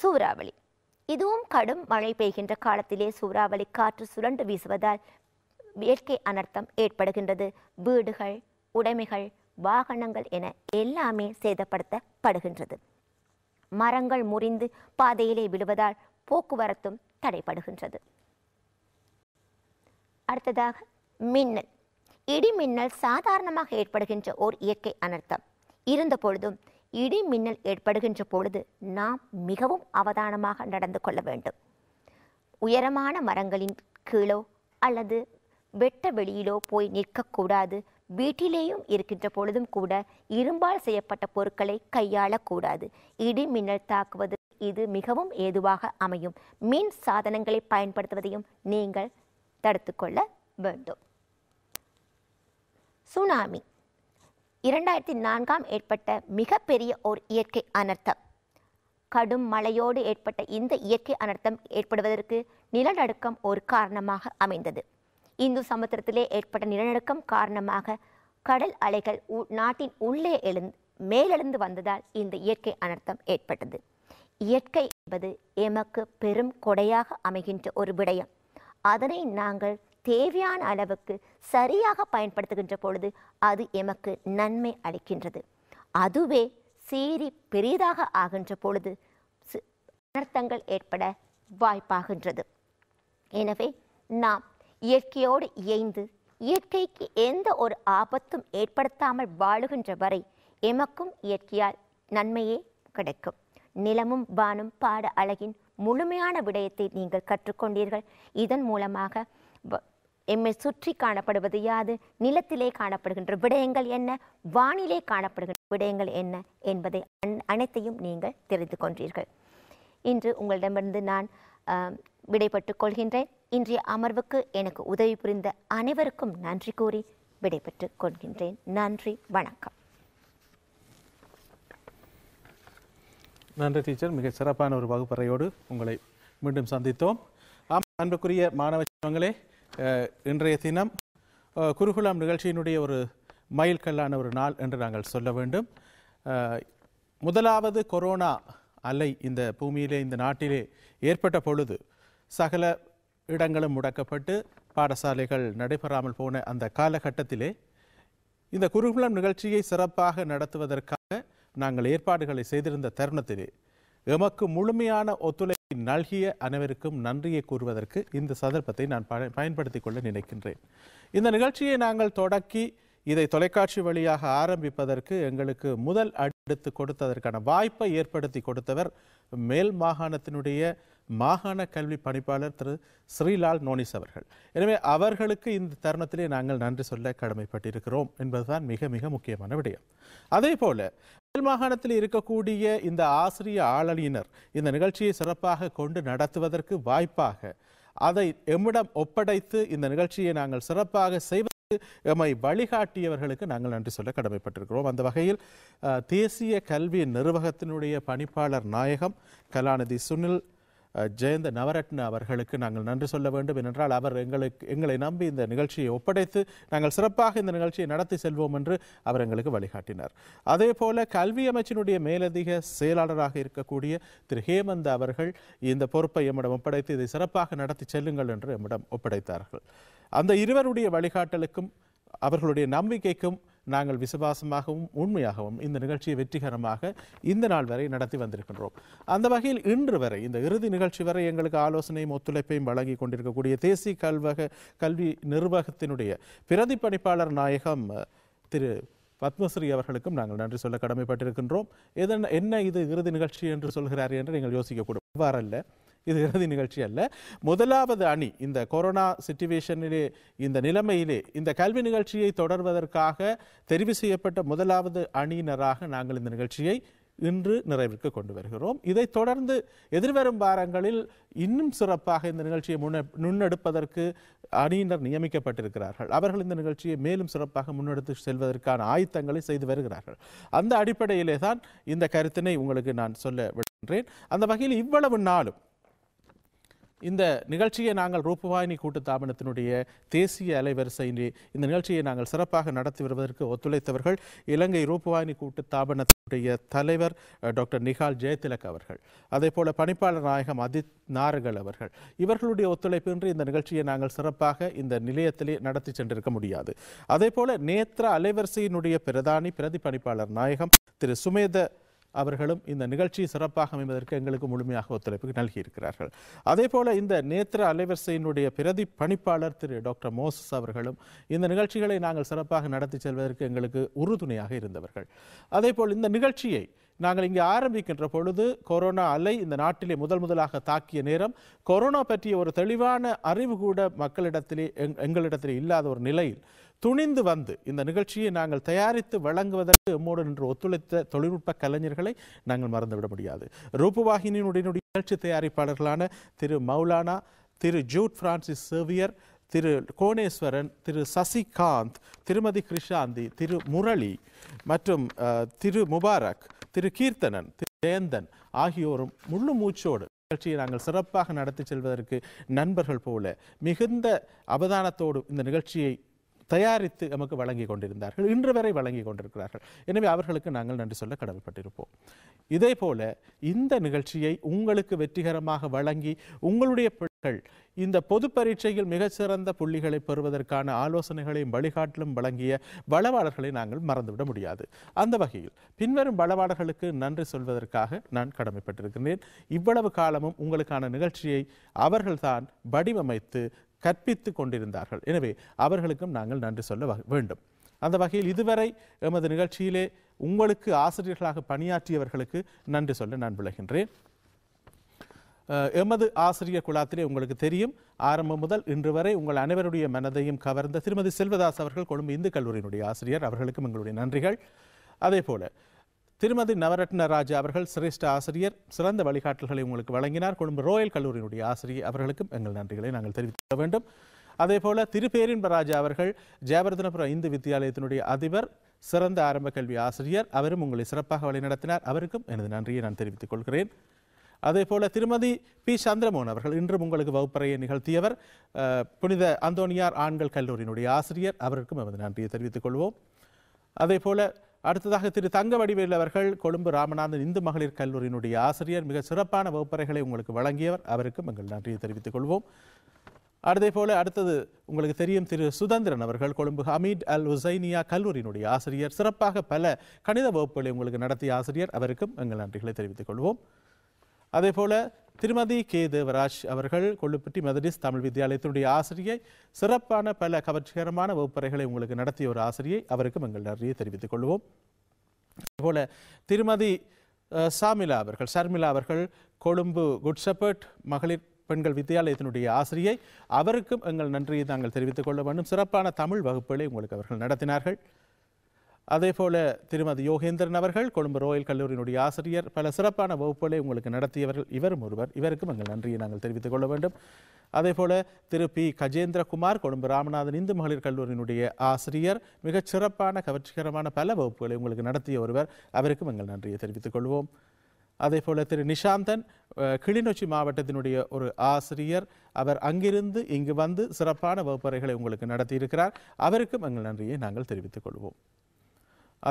சூறாவளி இதுவும் கடும் மழை பெய்கின்ற காலத்திலே சூறாவளி காற்று சுழண்டு வீசுவதால் இயற்கை அனர்த்தம் ஏற்படுகின்றது வீடுகள் உடைமைகள் வாகனங்கள் என எல்லாமே சேதப்படுத்தப்படுகின்றது மரங்கள் முறிந்து பாதையிலே விழுவதால் போக்குவரத்தும் தடைபடுகின்றது அடுத்ததாக மின்னல் இடி மின்னல் சாதாரணமாக ஏற்படுகின்ற ஓர் இயற்கை அனர்த்தம் இருந்த பொழுதும் இடி மின்னல் ஏற்படுகின்ற பொழுது நாம் மிகவும் அவதானமாக நடந்து கொள்ள வேண்டும் உயரமான மரங்களின் கீழோ அல்லது வெட்ட வெளியிலோ போய் நிற்கக்கூடாது வீட்டிலேயும் இருக்கின்ற பொழுதும் கூட இரும்பால் செய்யப்பட்ட பொருட்களை கையாளக்கூடாது இடி மின்னல் தாக்குவது இது மிகவும் ஏதுவாக அமையும் மின் சாதனங்களை பயன்படுத்துவதையும் நீங்கள் கொள்ள வேண்டும் சுனாமி இரண்டாயிரத்தி நான்காம் ஏற்பட்ட மிகப்பெரிய ஒரு இயற்கை அனர்த்தம் கடும் மழையோடு ஏற்பட்ட இந்த இயற்கை அனர்த்தம் ஏற்படுவதற்கு நிலநடுக்கம் ஒரு காரணமாக அமைந்தது இந்து சமுத்திரத்திலே ஏற்பட்ட நிலநடுக்கம் காரணமாக கடல் அலைகள் நாட்டின் உள்ளே எழுந்து மேலெழுந்து வந்ததால் இந்த இயற்கை அனர்த்தம் ஏற்பட்டது இயற்கை என்பது எமக்கு பெரும் கொடையாக அமைகின்ற ஒரு விடயம் அதனை நாங்கள் தேவையான அளவுக்கு சரியாக பயன்படுத்துகின்ற பொழுது அது எமக்கு நன்மை அளிக்கின்றது அதுவே சீறி பெரிதாக ஆகின்ற பொழுது அனர்த்தங்கள் ஏற்பட வாய்ப்பாகின்றது எனவே நாம் இயற்கையோடு இயைந்து இயற்கைக்கு எந்த ஒரு ஆபத்தும் ஏற்படுத்தாமல் வாழுகின்ற வரை எமக்கும் இயற்கையால் நன்மையே கிடைக்கும் நிலமும் வானும் பாட அழகின் முழுமையான விடயத்தை நீங்கள் கற்றுக்கொண்டீர்கள் இதன் மூலமாக எம்மை சுற்றி காணப்படுவது யாது நிலத்திலே காணப்படுகின்ற விடயங்கள் என்ன வானிலே காணப்படுகின்ற விடயங்கள் என்ன என்பதை அனைத்தையும் நீங்கள் தெரிந்து கொண்டீர்கள் இன்று உங்களிடமிருந்து நான் விடைபட்டுக் கொள்கின்றேன் இன்றைய அமர்வுக்கு எனக்கு உதவி புரிந்த அனைவருக்கும் நன்றி கூறி விடைபெற்றுக் கொள்கின்றேன் நன்றி வணக்கம் நன்றி டீச்சர் மிக சிறப்பான ஒரு வகுப்பறையோடு உங்களை மீண்டும் சந்தித்தோம் அன்புக்குரிய மாணவ செல்வங்களே இன்றைய தினம் குருகுலம் நிகழ்ச்சியினுடைய ஒரு மைல்கல்லான ஒரு நாள் என்று நாங்கள் சொல்ல வேண்டும் முதலாவது கொரோனா அலை இந்த பூமியிலே இந்த நாட்டிலே ஏற்பட்ட பொழுது சகல இடங்களும் முடக்கப்பட்டு பாடசாலைகள் நடைபெறாமல் போன அந்த காலகட்டத்திலே இந்த குருகுலம் நிகழ்ச்சியை சிறப்பாக நடத்துவதற்காக நாங்கள் ஏற்பாடுகளை செய்திருந்த தருணத்திலே எமக்கு முழுமையான ஒத்துழைப்பை நல்கிய அனைவருக்கும் நன்றியை கூறுவதற்கு இந்த சந்தர்ப்பத்தை நான் பயன்படுத்தி கொள்ள நினைக்கின்றேன் இந்த நிகழ்ச்சியை நாங்கள் தொடக்கி இதை தொலைக்காட்சி வழியாக ஆரம்பிப்பதற்கு எங்களுக்கு முதல் அடித்து கொடுத்ததற்கான வாய்ப்பை ஏற்படுத்தி கொடுத்தவர் மேல் மாகாணத்தினுடைய மாகாண கல்வி பணிப்பாளர் திரு ஸ்ரீலால் நோனிஸ் அவர்கள் எனவே அவர்களுக்கு இந்த தருணத்திலே நாங்கள் நன்றி சொல்ல கடமைப்பட்டிருக்கிறோம் என்பதுதான் மிக மிக முக்கியமான விடயம் அதே போல மேல் மாகாணத்தில் இருக்கக்கூடிய இந்த ஆசிரிய ஆளலியினர் இந்த நிகழ்ச்சியை சிறப்பாக கொண்டு நடத்துவதற்கு வாய்ப்பாக அதை எம்மிடம் ஒப்படைத்து இந்த நிகழ்ச்சியை நாங்கள் சிறப்பாக செய்வது எம்மை வழிகாட்டியவர்களுக்கு நாங்கள் நன்றி சொல்ல கடமைப்பட்டிருக்கிறோம் அந்த வகையில் தேசிய கல்வி நிர்வாகத்தினுடைய பணிப்பாளர் நாயகம் கலாநிதி சுனில் ஜெயந்த நவரத்ன அவர்களுக்கு நாங்கள் நன்றி சொல்ல வேண்டும் என்றால் அவர் எங்களுக்கு எங்களை நம்பி இந்த நிகழ்ச்சியை ஒப்படைத்து நாங்கள் சிறப்பாக இந்த நிகழ்ச்சியை நடத்தி செல்வோம் என்று அவர் எங்களுக்கு வழிகாட்டினார் அதே போல கல்வி அமைச்சினுடைய மேலதிக செயலாளராக இருக்கக்கூடிய திரு ஹேமந்த் அவர்கள் இந்த பொறுப்பை எம்மிடம் ஒப்படைத்து இதை சிறப்பாக நடத்தி செல்லுங்கள் என்று எம்மிடம் ஒப்படைத்தார்கள் அந்த இருவருடைய வழிகாட்டலுக்கும் அவர்களுடைய நம்பிக்கைக்கும் நாங்கள் விசுவாசமாகவும் உண்மையாகவும் இந்த நிகழ்ச்சியை வெற்றிகரமாக இந்த நாள் வரை நடத்தி வந்திருக்கின்றோம் அந்த வகையில் இன்று வரை இந்த இறுதி நிகழ்ச்சி வரை எங்களுக்கு ஆலோசனையும் ஒத்துழைப்பையும் வழங்கி கொண்டிருக்கக்கூடிய தேசிய கல்வக கல்வி நிர்வாகத்தினுடைய பணிப்பாளர் நாயகம் திரு பத்மஸ்ரீ அவர்களுக்கும் நாங்கள் நன்றி சொல்ல கடமைப்பட்டிருக்கின்றோம் எதன் என்ன இது இறுதி நிகழ்ச்சி என்று சொல்கிறார் என்று நீங்கள் யோசிக்கக்கூடும் அவ்வாறல்ல இது இறுதி நிகழ்ச்சி அல்ல முதலாவது அணி இந்த கொரோனா சிச்சுவேஷனிலே இந்த நிலைமையிலே இந்த கல்வி நிகழ்ச்சியை தொடர்வதற்காக தெரிவு செய்யப்பட்ட முதலாவது அணியினராக நாங்கள் இந்த நிகழ்ச்சியை இன்று நிறைவிற்கு கொண்டு வருகிறோம் இதைத் தொடர்ந்து எதிர்வரும் வாரங்களில் இன்னும் சிறப்பாக இந்த நிகழ்ச்சியை முன்னெடுப்பதற்கு அணியினர் நியமிக்கப்பட்டிருக்கிறார்கள் அவர்கள் இந்த நிகழ்ச்சியை மேலும் சிறப்பாக முன்னெடுத்து செல்வதற்கான ஆயத்தங்களை செய்து வருகிறார்கள் அந்த அடிப்படையிலே தான் இந்த கருத்தினை உங்களுக்கு நான் சொல்ல விடுகின்றேன் அந்த வகையில் இவ்வளவு நாளும் இந்த நிகழ்ச்சியை நாங்கள் ரூபவாயினி கூட்டு தாபனத்தினுடைய தேசிய அலைவரிசை இந்த நிகழ்ச்சியை நாங்கள் சிறப்பாக நடத்தி வருவதற்கு ஒத்துழைத்தவர்கள் இலங்கை ரூபவாயினி கூட்டு தாபனத்தினுடைய தலைவர் டாக்டர் நிகால் ஜெயதிலக் அவர்கள் அதே போல பணிப்பாளர் நாயகம் அதித் நாரகல் அவர்கள் இவர்களுடைய ஒத்துழைப்பின்றி இந்த நிகழ்ச்சியை நாங்கள் சிறப்பாக இந்த நிலையத்திலே நடத்தி சென்றிருக்க முடியாது அதே போல நேத்ரா அலைவரிசையினுடைய பிரதானி பிரதி பணிப்பாளர் நாயகம் திரு சுமேத அவர்களும் இந்த நிகழ்ச்சி சிறப்பாக அமைவதற்கு எங்களுக்கு முழுமையாக ஒத்துழைப்பு நல்கியிருக்கிறார்கள் அதே போல இந்த நேத்திர அலைவரிசையினுடைய பிரதி பணிப்பாளர் திரு டாக்டர் மோசஸ் அவர்களும் இந்த நிகழ்ச்சிகளை நாங்கள் சிறப்பாக நடத்தி செல்வதற்கு எங்களுக்கு உறுதுணையாக இருந்தவர்கள் அதே போல் இந்த நிகழ்ச்சியை நாங்கள் இங்கே ஆரம்பிக்கின்ற பொழுது கொரோனா அலை இந்த நாட்டிலே முதல் முதலாக தாக்கிய நேரம் கொரோனா பற்றிய ஒரு தெளிவான அறிவு கூட மக்களிடத்திலே எங்களிடத்திலே இல்லாத ஒரு நிலையில் துணிந்து வந்து இந்த நிகழ்ச்சியை நாங்கள் தயாரித்து வழங்குவதற்கு எம்மோடு நின்று ஒத்துழைத்த தொழில்நுட்ப கலைஞர்களை நாங்கள் மறந்துவிட முடியாது ரூபவாகினியினுடைய நிகழ்ச்சி தயாரிப்பாளர்களான திரு மௌலானா திரு ஜூட் பிரான்சிஸ் சேவியர் திரு கோணேஸ்வரன் திரு சசிகாந்த் திருமதி கிருஷாந்தி திரு முரளி மற்றும் திரு முபாரக் திரு கீர்த்தனன் திரு ஜெயந்தன் ஆகியோரும் முள்ளு மூச்சோடு நிகழ்ச்சியை நாங்கள் சிறப்பாக நடத்தி செல்வதற்கு நண்பர்கள் போல மிகுந்த அவதானத்தோடு இந்த நிகழ்ச்சியை தயாரித்து நமக்கு வழங்கி கொண்டிருந்தார்கள் இன்று வரை வழங்கி கொண்டிருக்கிறார்கள் எனவே அவர்களுக்கு நாங்கள் நன்றி சொல்ல கடமைப்பட்டிருப்போம் இதே போல இந்த நிகழ்ச்சியை உங்களுக்கு வெற்றிகரமாக வழங்கி உங்களுடைய பிள்ளைகள் இந்த பொது பரீட்சையில் மிகச்சிறந்த புள்ளிகளை பெறுவதற்கான ஆலோசனைகளையும் வழிகாட்டிலும் வழங்கிய வளவாளர்களை நாங்கள் மறந்துவிட முடியாது அந்த வகையில் பின்வரும் வளவாளர்களுக்கு நன்றி சொல்வதற்காக நான் கடமைப்பட்டிருக்கிறேன் இவ்வளவு காலமும் உங்களுக்கான நிகழ்ச்சியை அவர்கள்தான் வடிவமைத்து கற்பித்து கொண்டிருந்தார்கள் எனவே அவர்களுக்கும் நாங்கள் நன்றி சொல்ல வேண்டும் அந்த வகையில் இதுவரை எமது நிகழ்ச்சியிலே உங்களுக்கு ஆசிரியர்களாக பணியாற்றியவர்களுக்கு நன்றி சொல்ல நான் விளகின்றேன் எமது ஆசிரியர் குலாத்திலே உங்களுக்கு தெரியும் ஆரம்பம் முதல் இன்று வரை உங்கள் அனைவருடைய மனதையும் கவர்ந்த திருமதி செல்வதாஸ் அவர்கள் கொழும்பு இந்து கல்லூரியினுடைய ஆசிரியர் அவர்களுக்கும் எங்களுடைய நன்றிகள் அதே போல திருமதி நவரத்ன ராஜா அவர்கள் சிரேஷ்ட ஆசிரியர் சிறந்த வழிகாட்டல்களை உங்களுக்கு வழங்கினார் கொழும்பு ரோயல் கல்லூரியினுடைய ஆசிரியர் அவர்களுக்கும் எங்கள் நன்றிகளை நாங்கள் தெரிவித்துக் வேண்டும் அதேபோல ராஜா அவர்கள் ஜெயவர்தனபுரம் இந்து வித்தியாலயத்தினுடைய அதிபர் சிறந்த ஆரம்ப கல்வி ஆசிரியர் அவரும் உங்களை சிறப்பாக வழிநடத்தினார் அவருக்கும் எனது நன்றியை நான் தெரிவித்துக் கொள்கிறேன் அதே போல திருமதி பி சந்திரமோகன் அவர்கள் இன்றும் உங்களுக்கு வகுப்பறையை நிகழ்த்தியவர் புனித அந்தோனியார் ஆண்கள் கல்லூரியினுடைய ஆசிரியர் அவருக்கும் எமது நன்றியை தெரிவித்துக் கொள்வோம் அதே போல அடுத்ததாக திரு தங்க வடிவேல் அவர்கள் கொழும்பு ராமநாதன் இந்து மகளிர் கல்லூரியினுடைய ஆசிரியர் மிக சிறப்பான வகுப்பறைகளை உங்களுக்கு வழங்கியவர் அவருக்கும் எங்கள் நன்றியை தெரிவித்துக் கொள்வோம் அதே போல அடுத்தது உங்களுக்கு தெரியும் திரு சுதந்திரன் அவர்கள் கொழும்பு ஹமீட் அல் உசைனியா கல்லூரியினுடைய ஆசிரியர் சிறப்பாக பல கணித வகுப்புகளை உங்களுக்கு நடத்திய ஆசிரியர் அவருக்கும் எங்கள் நன்றிகளை தெரிவித்துக் கொள்வோம் அதே போல திருமதி கே தேவராஜ் அவர்கள் கொள்ளுப்பட்டி மெதடிஸ் தமிழ் வித்தியாலயத்தினுடைய ஆசிரியை சிறப்பான பல கவர்ச்சிகரமான வகுப்பறைகளை உங்களுக்கு நடத்திய ஒரு ஆசிரியை அவருக்கும் எங்கள் நன்றியை தெரிவித்துக் கொள்வோம் அதுபோல திருமதி சாமிலா அவர்கள் ஷர்மிலா அவர்கள் கொழும்பு குட்ஷபர்ட் மகளிர் பெண்கள் வித்தியாலயத்தினுடைய ஆசிரியை அவருக்கும் எங்கள் நன்றியை நாங்கள் தெரிவித்துக் கொள்ள வேண்டும் சிறப்பான தமிழ் வகுப்புகளை உங்களுக்கு அவர்கள் நடத்தினார்கள் அதேபோல திருமதி யோகேந்திரன் அவர்கள் கொழும்பு ரோயல் கல்லூரியினுடைய ஆசிரியர் பல சிறப்பான வகுப்புகளை உங்களுக்கு நடத்தியவர்கள் இவரும் ஒருவர் இவருக்கும் எங்கள் நன்றியை நாங்கள் தெரிவித்துக் கொள்ள வேண்டும் அதேபோல திரு பி கஜேந்திரகுமார் கொழும்பு ராமநாதன் இந்து மகளிர் கல்லூரியினுடைய ஆசிரியர் மிகச் சிறப்பான கவர்ச்சிகரமான பல வகுப்புகளை உங்களுக்கு நடத்திய ஒருவர் அவருக்கும் எங்கள் நன்றியை தெரிவித்துக் கொள்வோம் அதே போல் திரு நிஷாந்தன் கிளிநொச்சி மாவட்டத்தினுடைய ஒரு ஆசிரியர் அவர் அங்கிருந்து இங்கு வந்து சிறப்பான வகுப்பறைகளை உங்களுக்கு நடத்தியிருக்கிறார் அவருக்கும் எங்கள் நன்றியை நாங்கள் தெரிவித்துக் கொள்வோம்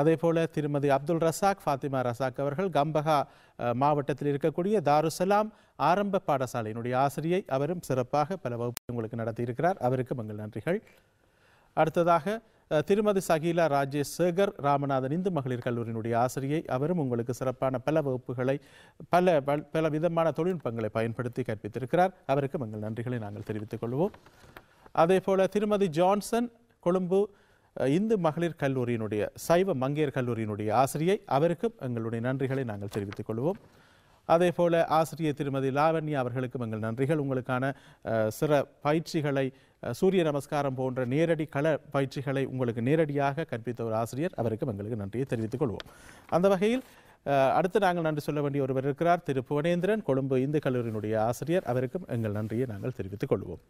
அதே போல திருமதி அப்துல் ரசாக் ஃபாத்திமா ரசாக் அவர்கள் கம்பகா மாவட்டத்தில் இருக்கக்கூடிய தாருசலாம் ஆரம்ப பாடசாலையினுடைய ஆசிரியை அவரும் சிறப்பாக பல வகுப்பு உங்களுக்கு நடத்தியிருக்கிறார் அவருக்கு எங்கள் நன்றிகள் அடுத்ததாக திருமதி சகிலா ராஜேஷ் சேகர் ராமநாதன் இந்து மகளிர் கல்லூரியினுடைய ஆசிரியை அவரும் உங்களுக்கு சிறப்பான பல வகுப்புகளை பல பல விதமான தொழில்நுட்பங்களை பயன்படுத்தி கற்பித்திருக்கிறார் அவருக்கு எங்கள் நன்றிகளை நாங்கள் தெரிவித்துக் கொள்வோம் அதே போல திருமதி ஜான்சன் கொழும்பு இந்து மகளிர் கல்லூரியினுடைய சைவ மங்கையர் கல்லூரியினுடைய ஆசிரியை அவருக்கும் எங்களுடைய நன்றிகளை நாங்கள் தெரிவித்துக் கொள்வோம் அதே போல ஆசிரியர் திருமதி லாவண்யா அவர்களுக்கும் எங்கள் நன்றிகள் உங்களுக்கான சிற பயிற்சிகளை சூரிய நமஸ்காரம் போன்ற நேரடி கள பயிற்சிகளை உங்களுக்கு நேரடியாக கற்பித்த ஒரு ஆசிரியர் அவருக்கும் எங்களுக்கு நன்றியை தெரிவித்துக் கொள்வோம் அந்த வகையில் அடுத்து நாங்கள் நன்றி சொல்ல வேண்டிய ஒருவர் இருக்கிறார் திரு புவனேந்திரன் கொழும்பு இந்து கல்லூரியினுடைய ஆசிரியர் அவருக்கும் எங்கள் நன்றியை நாங்கள் தெரிவித்துக் கொள்வோம்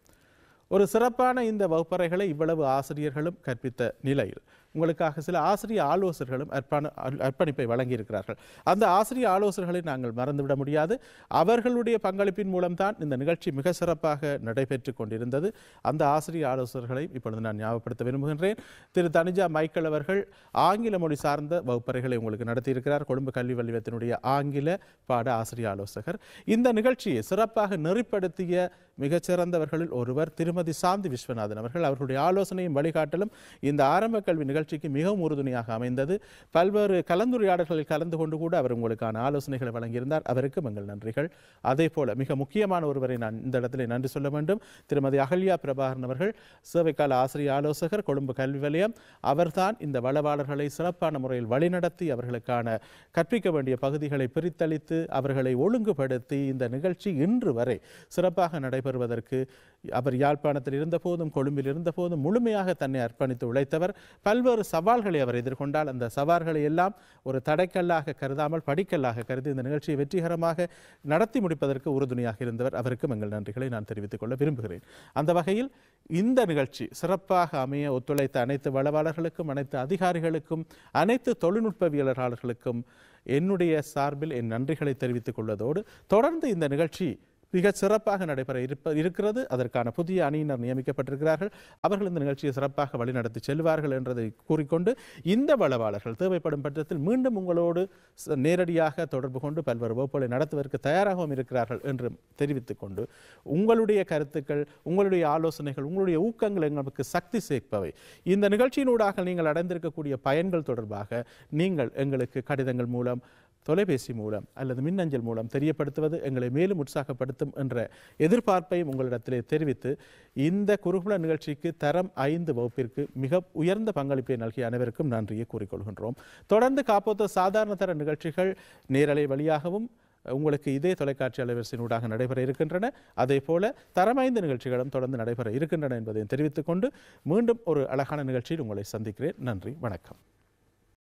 ஒரு சிறப்பான இந்த வகுப்பறைகளை இவ்வளவு ஆசிரியர்களும் கற்பித்த நிலையில் உங்களுக்காக சில ஆசிரிய ஆலோசகர்களும் அர்ப்பண அர்ப்பணிப்பை வழங்கியிருக்கிறார்கள் அந்த ஆசிரிய ஆலோசகர்களை நாங்கள் மறந்துவிட முடியாது அவர்களுடைய பங்களிப்பின் மூலம்தான் இந்த நிகழ்ச்சி மிக சிறப்பாக நடைபெற்று கொண்டிருந்தது அந்த ஆசிரிய ஆலோசகர்களையும் இப்பொழுது நான் ஞாபகப்படுத்த விரும்புகின்றேன் திரு தனிஜா மைக்கேல் அவர்கள் ஆங்கில மொழி சார்ந்த வகுப்பறைகளை உங்களுக்கு நடத்தியிருக்கிறார் கொழும்பு கல்வி வல்லியத்தினுடைய ஆங்கில பாட ஆசிரிய ஆலோசகர் இந்த நிகழ்ச்சியை சிறப்பாக நெறிப்படுத்திய மிகச்சிறந்தவர்களில் ஒருவர் திருமதி சாந்தி விஸ்வநாதன் அவர்கள் அவர்களுடைய ஆலோசனையும் வழிகாட்டலும் இந்த ஆரம்ப கல்வி நிகழ்ச்சி நிகழ்ச்சிக்கு மிகவும் உறுதுணையாக அமைந்தது பல்வேறு கலந்துரையாடல்களில் கலந்து கொண்டு கூட அவர் உங்களுக்கான ஆலோசனைகளை வழங்கியிருந்தார் அவருக்கும் எங்கள் நன்றிகள் அதே போல மிக முக்கியமான ஒருவரை நான் இந்த இடத்துல நன்றி சொல்ல வேண்டும் திருமதி அகல்யா பிரபாகரன் அவர்கள் சேவைக்கால ஆசிரிய ஆலோசகர் கொழும்பு கல்வி வலயம் அவர்தான் இந்த வளவாளர்களை சிறப்பான முறையில் வழிநடத்தி அவர்களுக்கான கற்பிக்க வேண்டிய பகுதிகளை பிரித்தளித்து அவர்களை ஒழுங்குபடுத்தி இந்த நிகழ்ச்சி இன்று வரை சிறப்பாக நடைபெறுவதற்கு அவர் யாழ்ப்பாணத்தில் இருந்தபோதும் கொழும்பில் இருந்தபோதும் முழுமையாக தன்னை அர்ப்பணித்து உழைத்தவர் பல்வேறு பல்வேறு சவால்களை அவர் எதிர்கொண்டால் அந்த சவால்களை எல்லாம் ஒரு தடைக்கல்லாக கருதாமல் படிக்கல்லாக கருதி இந்த நிகழ்ச்சியை வெற்றிகரமாக நடத்தி முடிப்பதற்கு உறுதுணையாக இருந்தவர் அவருக்கும் எங்கள் நன்றிகளை நான் தெரிவித்துக் கொள்ள விரும்புகிறேன் அந்த வகையில் இந்த நிகழ்ச்சி சிறப்பாக அமைய ஒத்துழைத்த அனைத்து வளவாளர்களுக்கும் அனைத்து அதிகாரிகளுக்கும் அனைத்து தொழில்நுட்பவியலாளர்களுக்கும் என்னுடைய சார்பில் என் நன்றிகளை தெரிவித்துக் கொள்வதோடு தொடர்ந்து இந்த நிகழ்ச்சி மிக சிறப்பாக நடைபெற இருப்ப இருக்கிறது அதற்கான புதிய அணியினர் நியமிக்கப்பட்டிருக்கிறார்கள் அவர்கள் இந்த நிகழ்ச்சியை சிறப்பாக வழிநடத்தி செல்வார்கள் என்றதை கூறிக்கொண்டு இந்த வளவாளர்கள் தேவைப்படும் பட்சத்தில் மீண்டும் உங்களோடு நேரடியாக தொடர்பு கொண்டு பல்வேறு வகுப்புகளை நடத்துவதற்கு தயாராகவும் இருக்கிறார்கள் என்று தெரிவித்துக் கொண்டு உங்களுடைய கருத்துக்கள் உங்களுடைய ஆலோசனைகள் உங்களுடைய ஊக்கங்கள் எங்களுக்கு சக்தி சேர்ப்பவை இந்த நிகழ்ச்சியினூடாக நீங்கள் அடைந்திருக்கக்கூடிய பயன்கள் தொடர்பாக நீங்கள் எங்களுக்கு கடிதங்கள் மூலம் தொலைபேசி மூலம் அல்லது மின்னஞ்சல் மூலம் தெரியப்படுத்துவது எங்களை மேலும் உற்சாகப்படுத்தும் என்ற எதிர்பார்ப்பையும் உங்களிடத்திலே தெரிவித்து இந்த குறுகுல நிகழ்ச்சிக்கு தரம் ஐந்து வகுப்பிற்கு மிக உயர்ந்த பங்களிப்பை நல்கிய அனைவருக்கும் நன்றியை கூறிக்கொள்கின்றோம் தொடர்ந்து காப்போத்த சாதாரண தர நிகழ்ச்சிகள் நேரலை வழியாகவும் உங்களுக்கு இதே தொலைக்காட்சி ஊடாக நடைபெற இருக்கின்றன அதே போல தரமைந்த நிகழ்ச்சிகளும் தொடர்ந்து நடைபெற இருக்கின்றன என்பதையும் தெரிவித்துக் கொண்டு மீண்டும் ஒரு அழகான நிகழ்ச்சியில் உங்களை சந்திக்கிறேன் நன்றி வணக்கம்